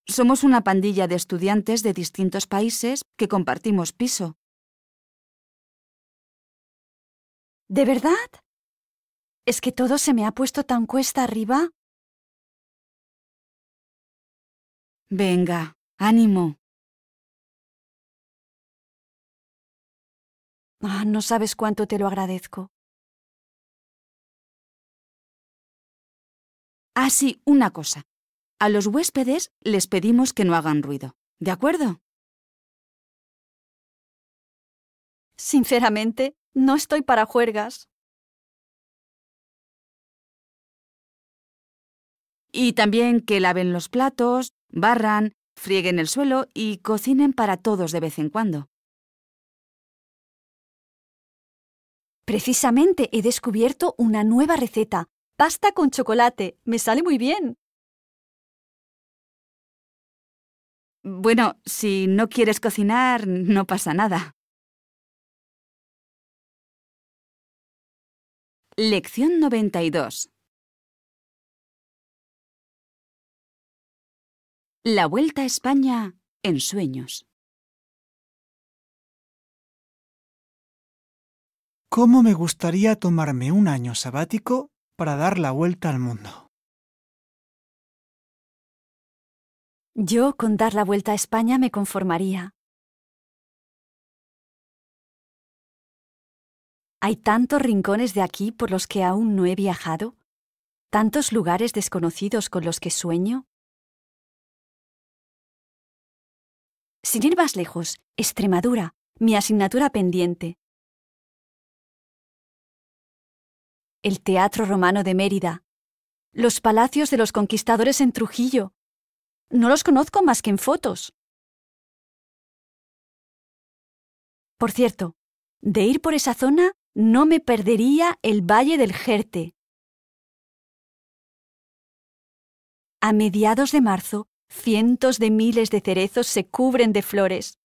Somos una pandilla de estudiantes de distintos países que compartimos piso. ¿De verdad? ¿Es que todo se me ha puesto tan cuesta arriba? Venga, ánimo. Ah, no sabes cuánto te lo agradezco. Ah, sí, una cosa. A los huéspedes les pedimos que no hagan ruido. ¿De acuerdo? Sinceramente, no estoy para juergas. Y también que laven los platos, barran, frieguen el suelo y cocinen para todos de vez en cuando. Precisamente he descubierto una nueva receta. Pasta con chocolate. Me sale muy bien. Bueno, si no quieres cocinar, no pasa nada. Lección 92. La vuelta a España en sueños. ¿Cómo me gustaría tomarme un año sabático para dar la vuelta al mundo? Yo con dar la vuelta a España me conformaría. Hay tantos rincones de aquí por los que aún no he viajado, tantos lugares desconocidos con los que sueño. Sin ir más lejos, Extremadura, mi asignatura pendiente, el Teatro Romano de Mérida, los palacios de los conquistadores en Trujillo. No los conozco más que en fotos. Por cierto, de ir por esa zona no me perdería el Valle del Jerte. A mediados de marzo, cientos de miles de cerezos se cubren de flores.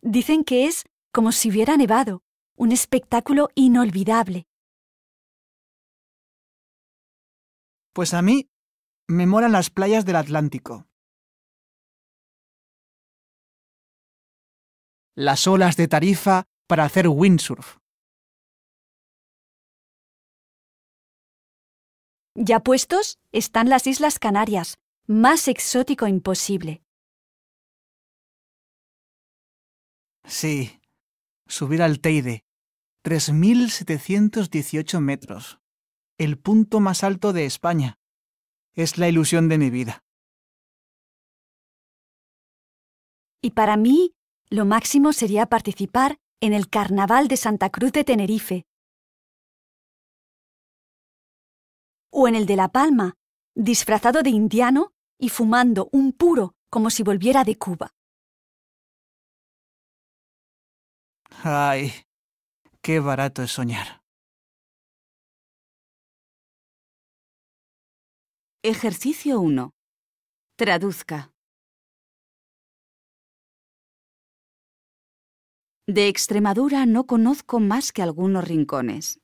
Dicen que es como si hubiera nevado, un espectáculo inolvidable. Pues a mí me moran las playas del Atlántico. Las olas de Tarifa para hacer windsurf. Ya puestos están las Islas Canarias, más exótico imposible. Sí, subir al Teide, 3.718 metros, el punto más alto de España. Es la ilusión de mi vida. Y para mí, lo máximo sería participar en el Carnaval de Santa Cruz de Tenerife. O en el de La Palma, disfrazado de indiano y fumando un puro como si volviera de Cuba. Ay, qué barato es soñar. Ejercicio 1. Traduzca. De Extremadura no conozco más que algunos rincones.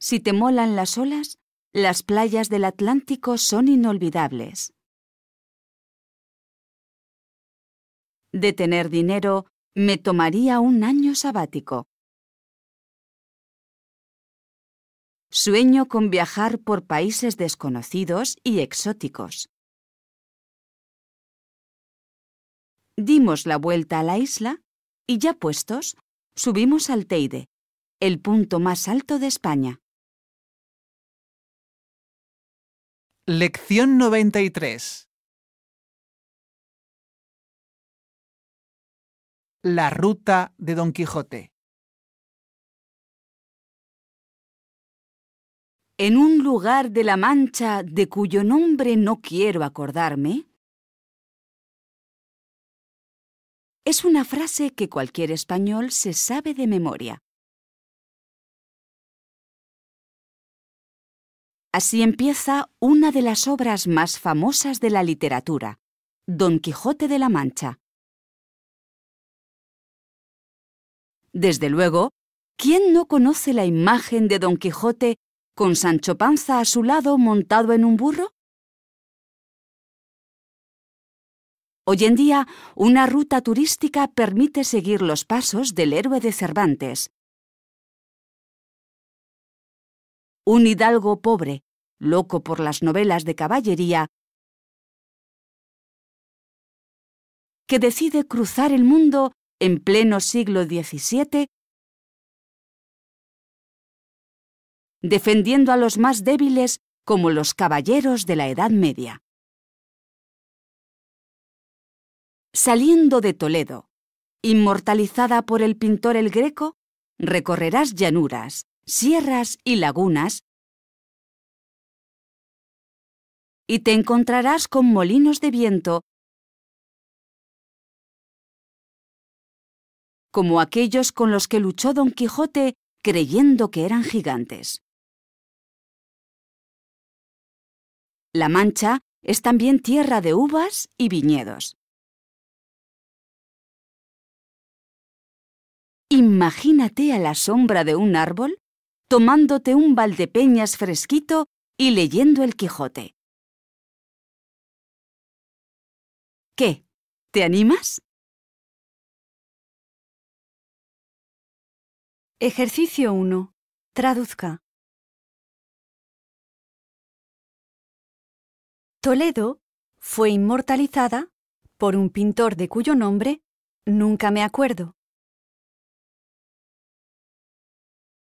Si te molan las olas, las playas del Atlántico son inolvidables. De tener dinero, me tomaría un año sabático. Sueño con viajar por países desconocidos y exóticos. Dimos la vuelta a la isla y ya puestos, subimos al Teide, el punto más alto de España. Lección 93. La ruta de Don Quijote. En un lugar de la Mancha de cuyo nombre no quiero acordarme, es una frase que cualquier español se sabe de memoria. Así empieza una de las obras más famosas de la literatura, Don Quijote de la Mancha. Desde luego, ¿quién no conoce la imagen de Don Quijote con Sancho Panza a su lado montado en un burro? Hoy en día, una ruta turística permite seguir los pasos del héroe de Cervantes. Un hidalgo pobre, loco por las novelas de caballería, que decide cruzar el mundo en pleno siglo XVII, defendiendo a los más débiles como los caballeros de la Edad Media. Saliendo de Toledo, inmortalizada por el pintor el Greco, recorrerás llanuras, sierras y lagunas y te encontrarás con molinos de viento como aquellos con los que luchó Don Quijote creyendo que eran gigantes. La Mancha es también tierra de uvas y viñedos. Imagínate a la sombra de un árbol, tomándote un peñas fresquito y leyendo el Quijote. ¿Qué? ¿Te animas? Ejercicio 1. Traduzca. Toledo fue inmortalizada por un pintor de cuyo nombre nunca me acuerdo.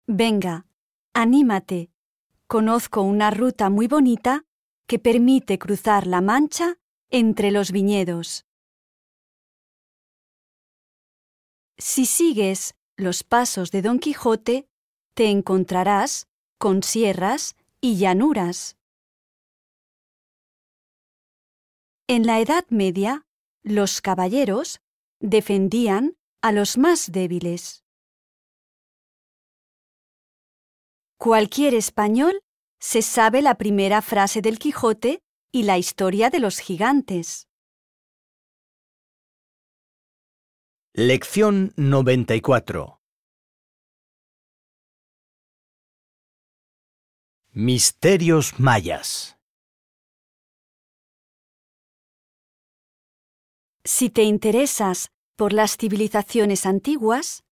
Venga, anímate. Conozco una ruta muy bonita que permite cruzar la mancha entre los viñedos. Si sigues los pasos de Don Quijote, te encontrarás con sierras y llanuras. En la Edad Media, los caballeros defendían a los más débiles. Cualquier español se sabe la primera frase del Quijote y la historia de los gigantes. Lección 94 Misterios mayas Si te interesas por las civilizaciones antiguas,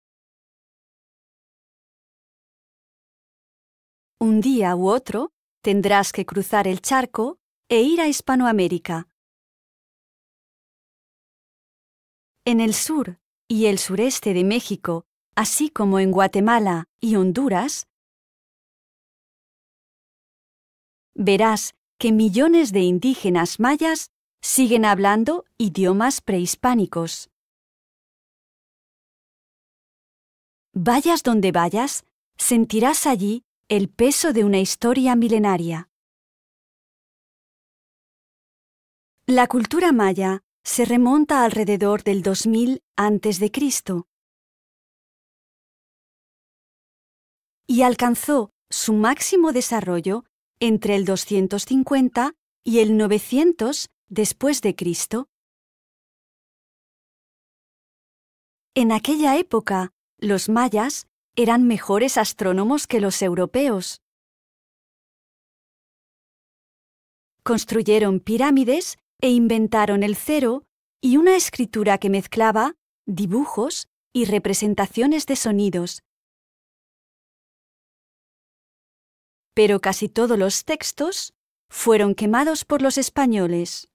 un día u otro tendrás que cruzar el charco e ir a Hispanoamérica. En el sur y el sureste de México, así como en Guatemala y Honduras, verás que millones de indígenas mayas siguen hablando idiomas prehispánicos. Vayas donde vayas, sentirás allí el peso de una historia milenaria. La cultura maya se remonta alrededor del 2000 a.C. y alcanzó su máximo desarrollo entre el 250 y el 900 después de Cristo. En aquella época, los mayas eran mejores astrónomos que los europeos. Construyeron pirámides e inventaron el cero y una escritura que mezclaba dibujos y representaciones de sonidos. Pero casi todos los textos fueron quemados por los españoles.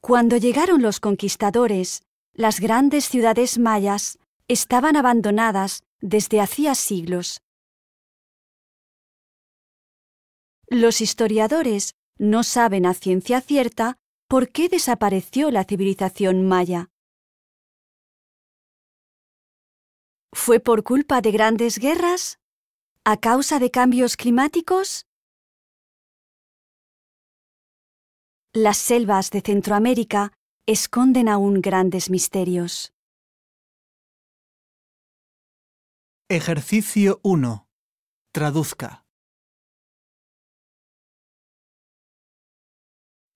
Cuando llegaron los conquistadores, las grandes ciudades mayas estaban abandonadas desde hacía siglos. Los historiadores no saben a ciencia cierta por qué desapareció la civilización maya. ¿Fue por culpa de grandes guerras? ¿A causa de cambios climáticos? Las selvas de Centroamérica esconden aún grandes misterios. Ejercicio 1. Traduzca.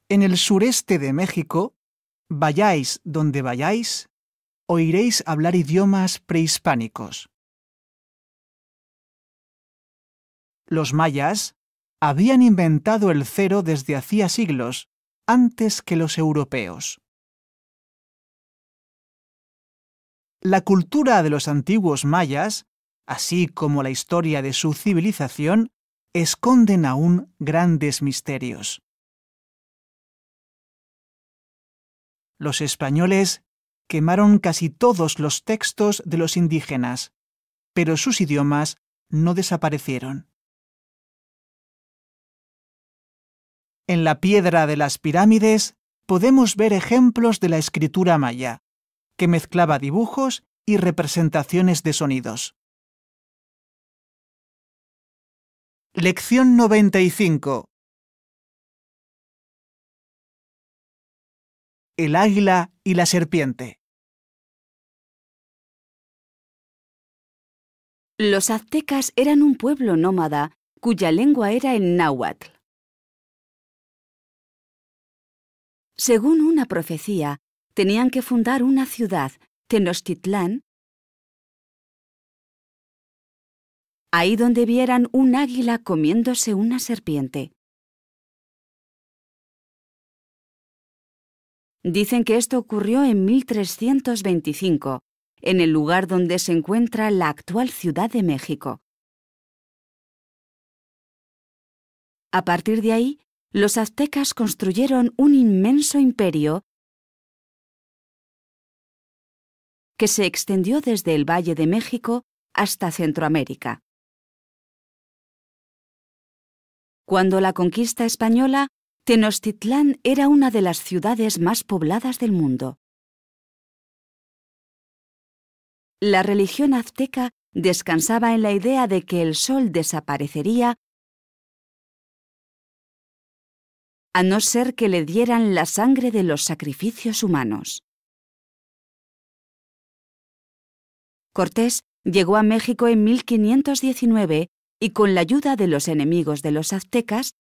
En el sureste de México, vayáis donde vayáis, oiréis hablar idiomas prehispánicos. Los mayas habían inventado el cero desde hacía siglos, antes que los europeos. La cultura de los antiguos mayas, así como la historia de su civilización, esconden aún grandes misterios. Los españoles quemaron casi todos los textos de los indígenas, pero sus idiomas no desaparecieron. En la piedra de las pirámides podemos ver ejemplos de la escritura maya, que mezclaba dibujos y representaciones de sonidos. Lección 95. El águila y la serpiente. Los aztecas eran un pueblo nómada cuya lengua era el náhuatl. Según una profecía, tenían que fundar una ciudad, Tenochtitlán, ahí donde vieran un águila comiéndose una serpiente. Dicen que esto ocurrió en 1325, en el lugar donde se encuentra la actual Ciudad de México. A partir de ahí, los aztecas construyeron un inmenso imperio que se extendió desde el Valle de México hasta Centroamérica. Cuando la conquista española, Tenochtitlán era una de las ciudades más pobladas del mundo. La religión azteca descansaba en la idea de que el sol desaparecería a no ser que le dieran la sangre de los sacrificios humanos. Cortés llegó a México en 1519 y con la ayuda de los enemigos de los aztecas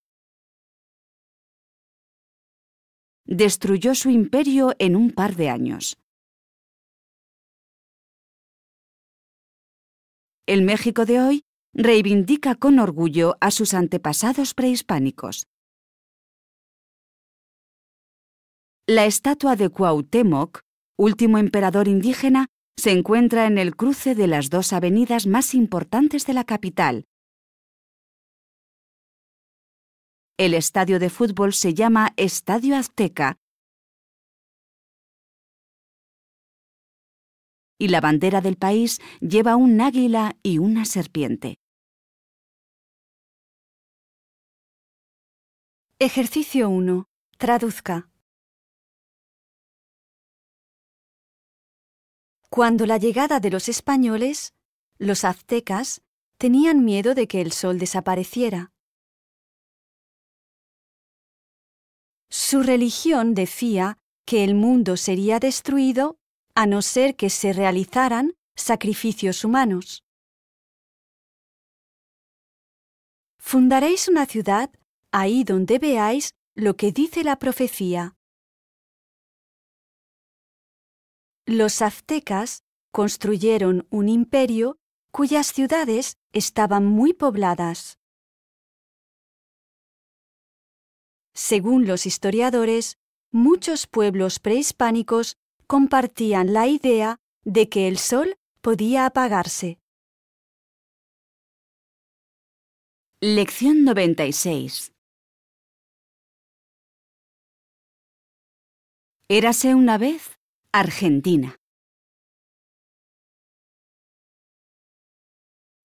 destruyó su imperio en un par de años. El México de hoy reivindica con orgullo a sus antepasados prehispánicos. La estatua de Cuauhtémoc, último emperador indígena, se encuentra en el cruce de las dos avenidas más importantes de la capital, El estadio de fútbol se llama Estadio Azteca y la bandera del país lleva un águila y una serpiente. Ejercicio 1. Traduzca. Cuando la llegada de los españoles, los aztecas tenían miedo de que el sol desapareciera Su religión decía que el mundo sería destruido a no ser que se realizaran sacrificios humanos. Fundaréis una ciudad ahí donde veáis lo que dice la profecía. Los aztecas construyeron un imperio cuyas ciudades estaban muy pobladas. Según los historiadores, muchos pueblos prehispánicos compartían la idea de que el sol podía apagarse. Lección 96 Érase una vez Argentina.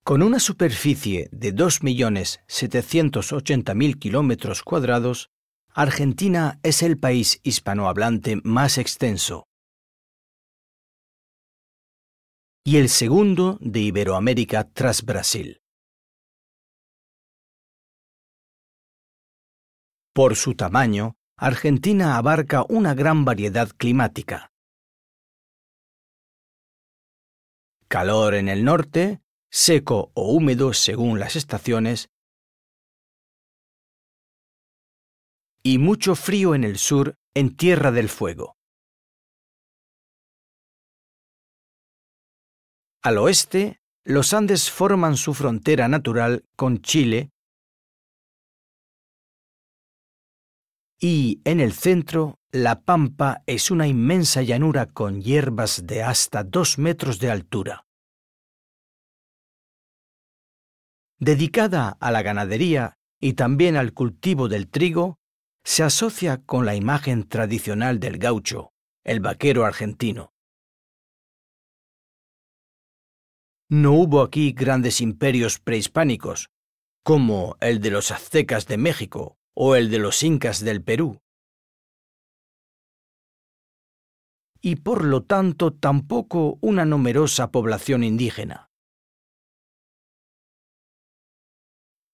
Con una superficie de 2.780.000 kilómetros cuadrados, Argentina es el país hispanohablante más extenso y el segundo de Iberoamérica tras Brasil. Por su tamaño, Argentina abarca una gran variedad climática. Calor en el norte, seco o húmedo según las estaciones, y mucho frío en el sur, en Tierra del Fuego. Al oeste, los Andes forman su frontera natural con Chile y en el centro, la Pampa es una inmensa llanura con hierbas de hasta dos metros de altura. Dedicada a la ganadería y también al cultivo del trigo, se asocia con la imagen tradicional del gaucho, el vaquero argentino. No hubo aquí grandes imperios prehispánicos, como el de los aztecas de México o el de los incas del Perú. Y por lo tanto tampoco una numerosa población indígena.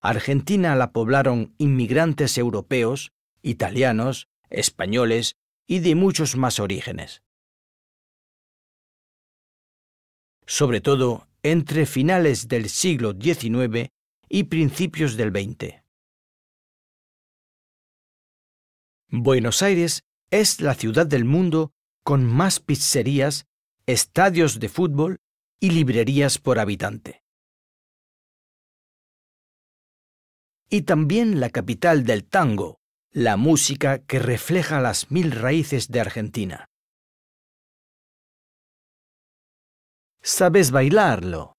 Argentina la poblaron inmigrantes europeos italianos, españoles y de muchos más orígenes. Sobre todo entre finales del siglo XIX y principios del XX. Buenos Aires es la ciudad del mundo con más pizzerías, estadios de fútbol y librerías por habitante. Y también la capital del tango, la música que refleja las mil raíces de Argentina. ¿Sabes bailarlo?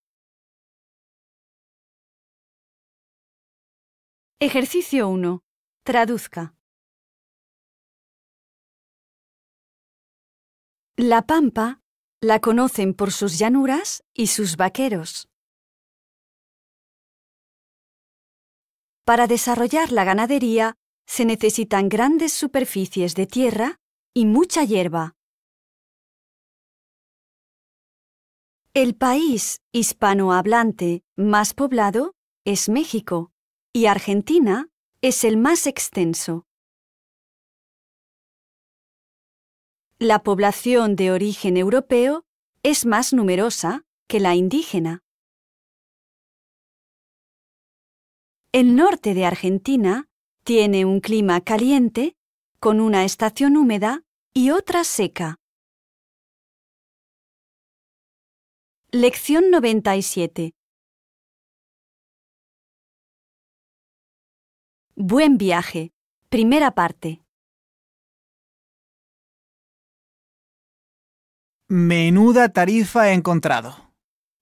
Ejercicio 1. Traduzca. La Pampa la conocen por sus llanuras y sus vaqueros. Para desarrollar la ganadería, se necesitan grandes superficies de tierra y mucha hierba. El país hispanohablante más poblado es México y Argentina es el más extenso. La población de origen europeo es más numerosa que la indígena. El norte de Argentina tiene un clima caliente, con una estación húmeda y otra seca. Lección 97. Buen viaje. Primera parte. Menuda tarifa he encontrado.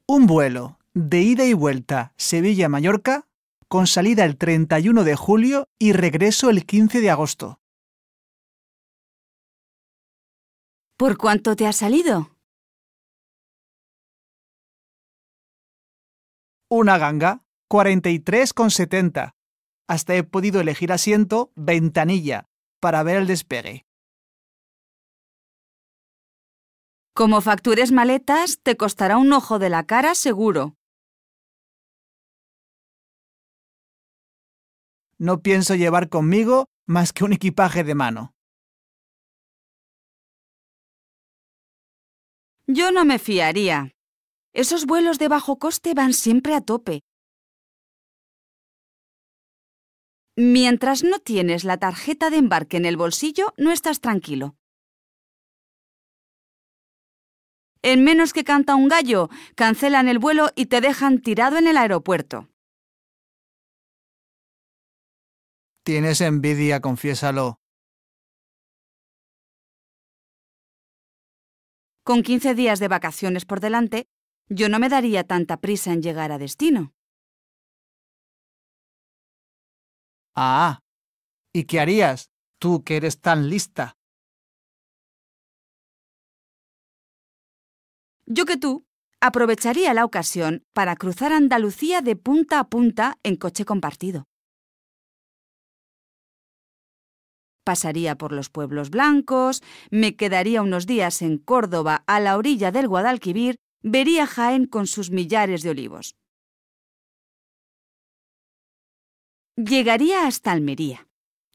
Un vuelo de ida y vuelta Sevilla-Mallorca con salida el 31 de julio y regreso el 15 de agosto. ¿Por cuánto te ha salido? Una ganga, 43,70. Hasta he podido elegir asiento, ventanilla, para ver el despegue. Como factures maletas, te costará un ojo de la cara seguro. No pienso llevar conmigo más que un equipaje de mano. Yo no me fiaría. Esos vuelos de bajo coste van siempre a tope. Mientras no tienes la tarjeta de embarque en el bolsillo, no estás tranquilo. En menos que canta un gallo, cancelan el vuelo y te dejan tirado en el aeropuerto. Tienes envidia, confiésalo. Con 15 días de vacaciones por delante, yo no me daría tanta prisa en llegar a destino. Ah, ¿y qué harías, tú que eres tan lista? Yo que tú, aprovecharía la ocasión para cruzar Andalucía de punta a punta en coche compartido. pasaría por los pueblos blancos, me quedaría unos días en Córdoba a la orilla del Guadalquivir, vería Jaén con sus millares de olivos. Llegaría hasta Almería.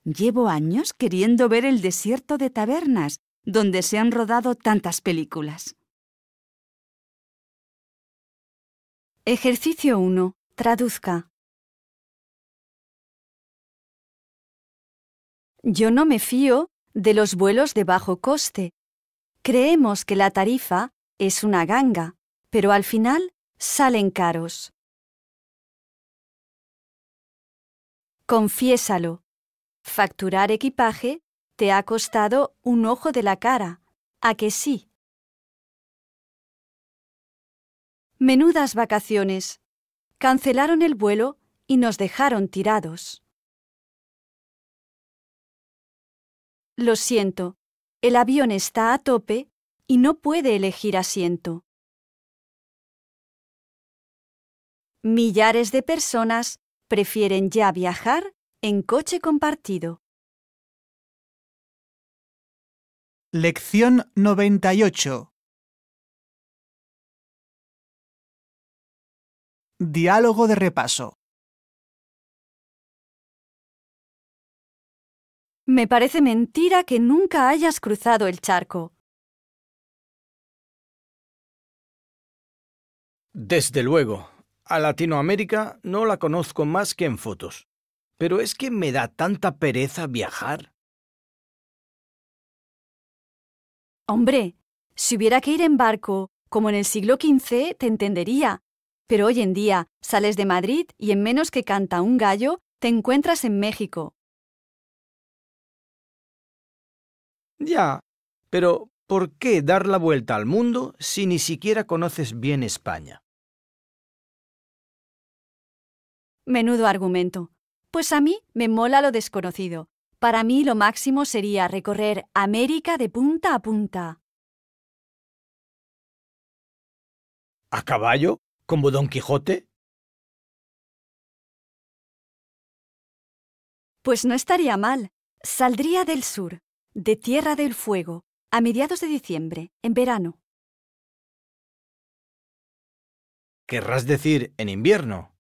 Llevo años queriendo ver el desierto de tabernas, donde se han rodado tantas películas. Ejercicio 1. Traduzca. Yo no me fío de los vuelos de bajo coste. Creemos que la tarifa es una ganga, pero al final salen caros. Confiésalo. Facturar equipaje te ha costado un ojo de la cara. ¿A que sí? Menudas vacaciones. Cancelaron el vuelo y nos dejaron tirados. Lo siento, el avión está a tope y no puede elegir asiento. Millares de personas prefieren ya viajar en coche compartido. Lección 98 Diálogo de repaso Me parece mentira que nunca hayas cruzado el charco. Desde luego, a Latinoamérica no la conozco más que en fotos. Pero es que me da tanta pereza viajar. Hombre, si hubiera que ir en barco, como en el siglo XV, te entendería. Pero hoy en día sales de Madrid y en menos que canta un gallo, te encuentras en México. Ya, pero ¿por qué dar la vuelta al mundo si ni siquiera conoces bien España? Menudo argumento. Pues a mí me mola lo desconocido. Para mí lo máximo sería recorrer América de punta a punta. ¿A caballo? ¿Como Don Quijote? Pues no estaría mal. Saldría del sur, de Tierra del Fuego, a mediados de diciembre, en verano. Querrás decir en invierno.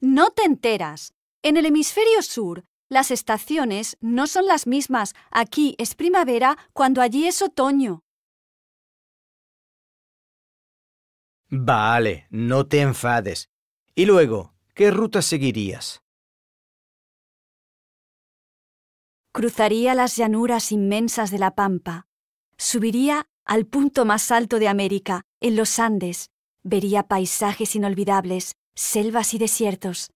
No te enteras. En el hemisferio sur, las estaciones no son las mismas. Aquí es primavera cuando allí es otoño. Vale, no te enfades. Y luego, ¿qué ruta seguirías? Cruzaría las llanuras inmensas de la Pampa. Subiría al punto más alto de América, en los Andes. Vería paisajes inolvidables, selvas y desiertos.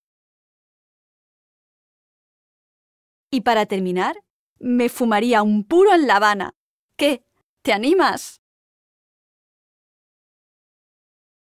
Y para terminar, me fumaría un puro en La Habana. ¿Qué? ¿Te animas?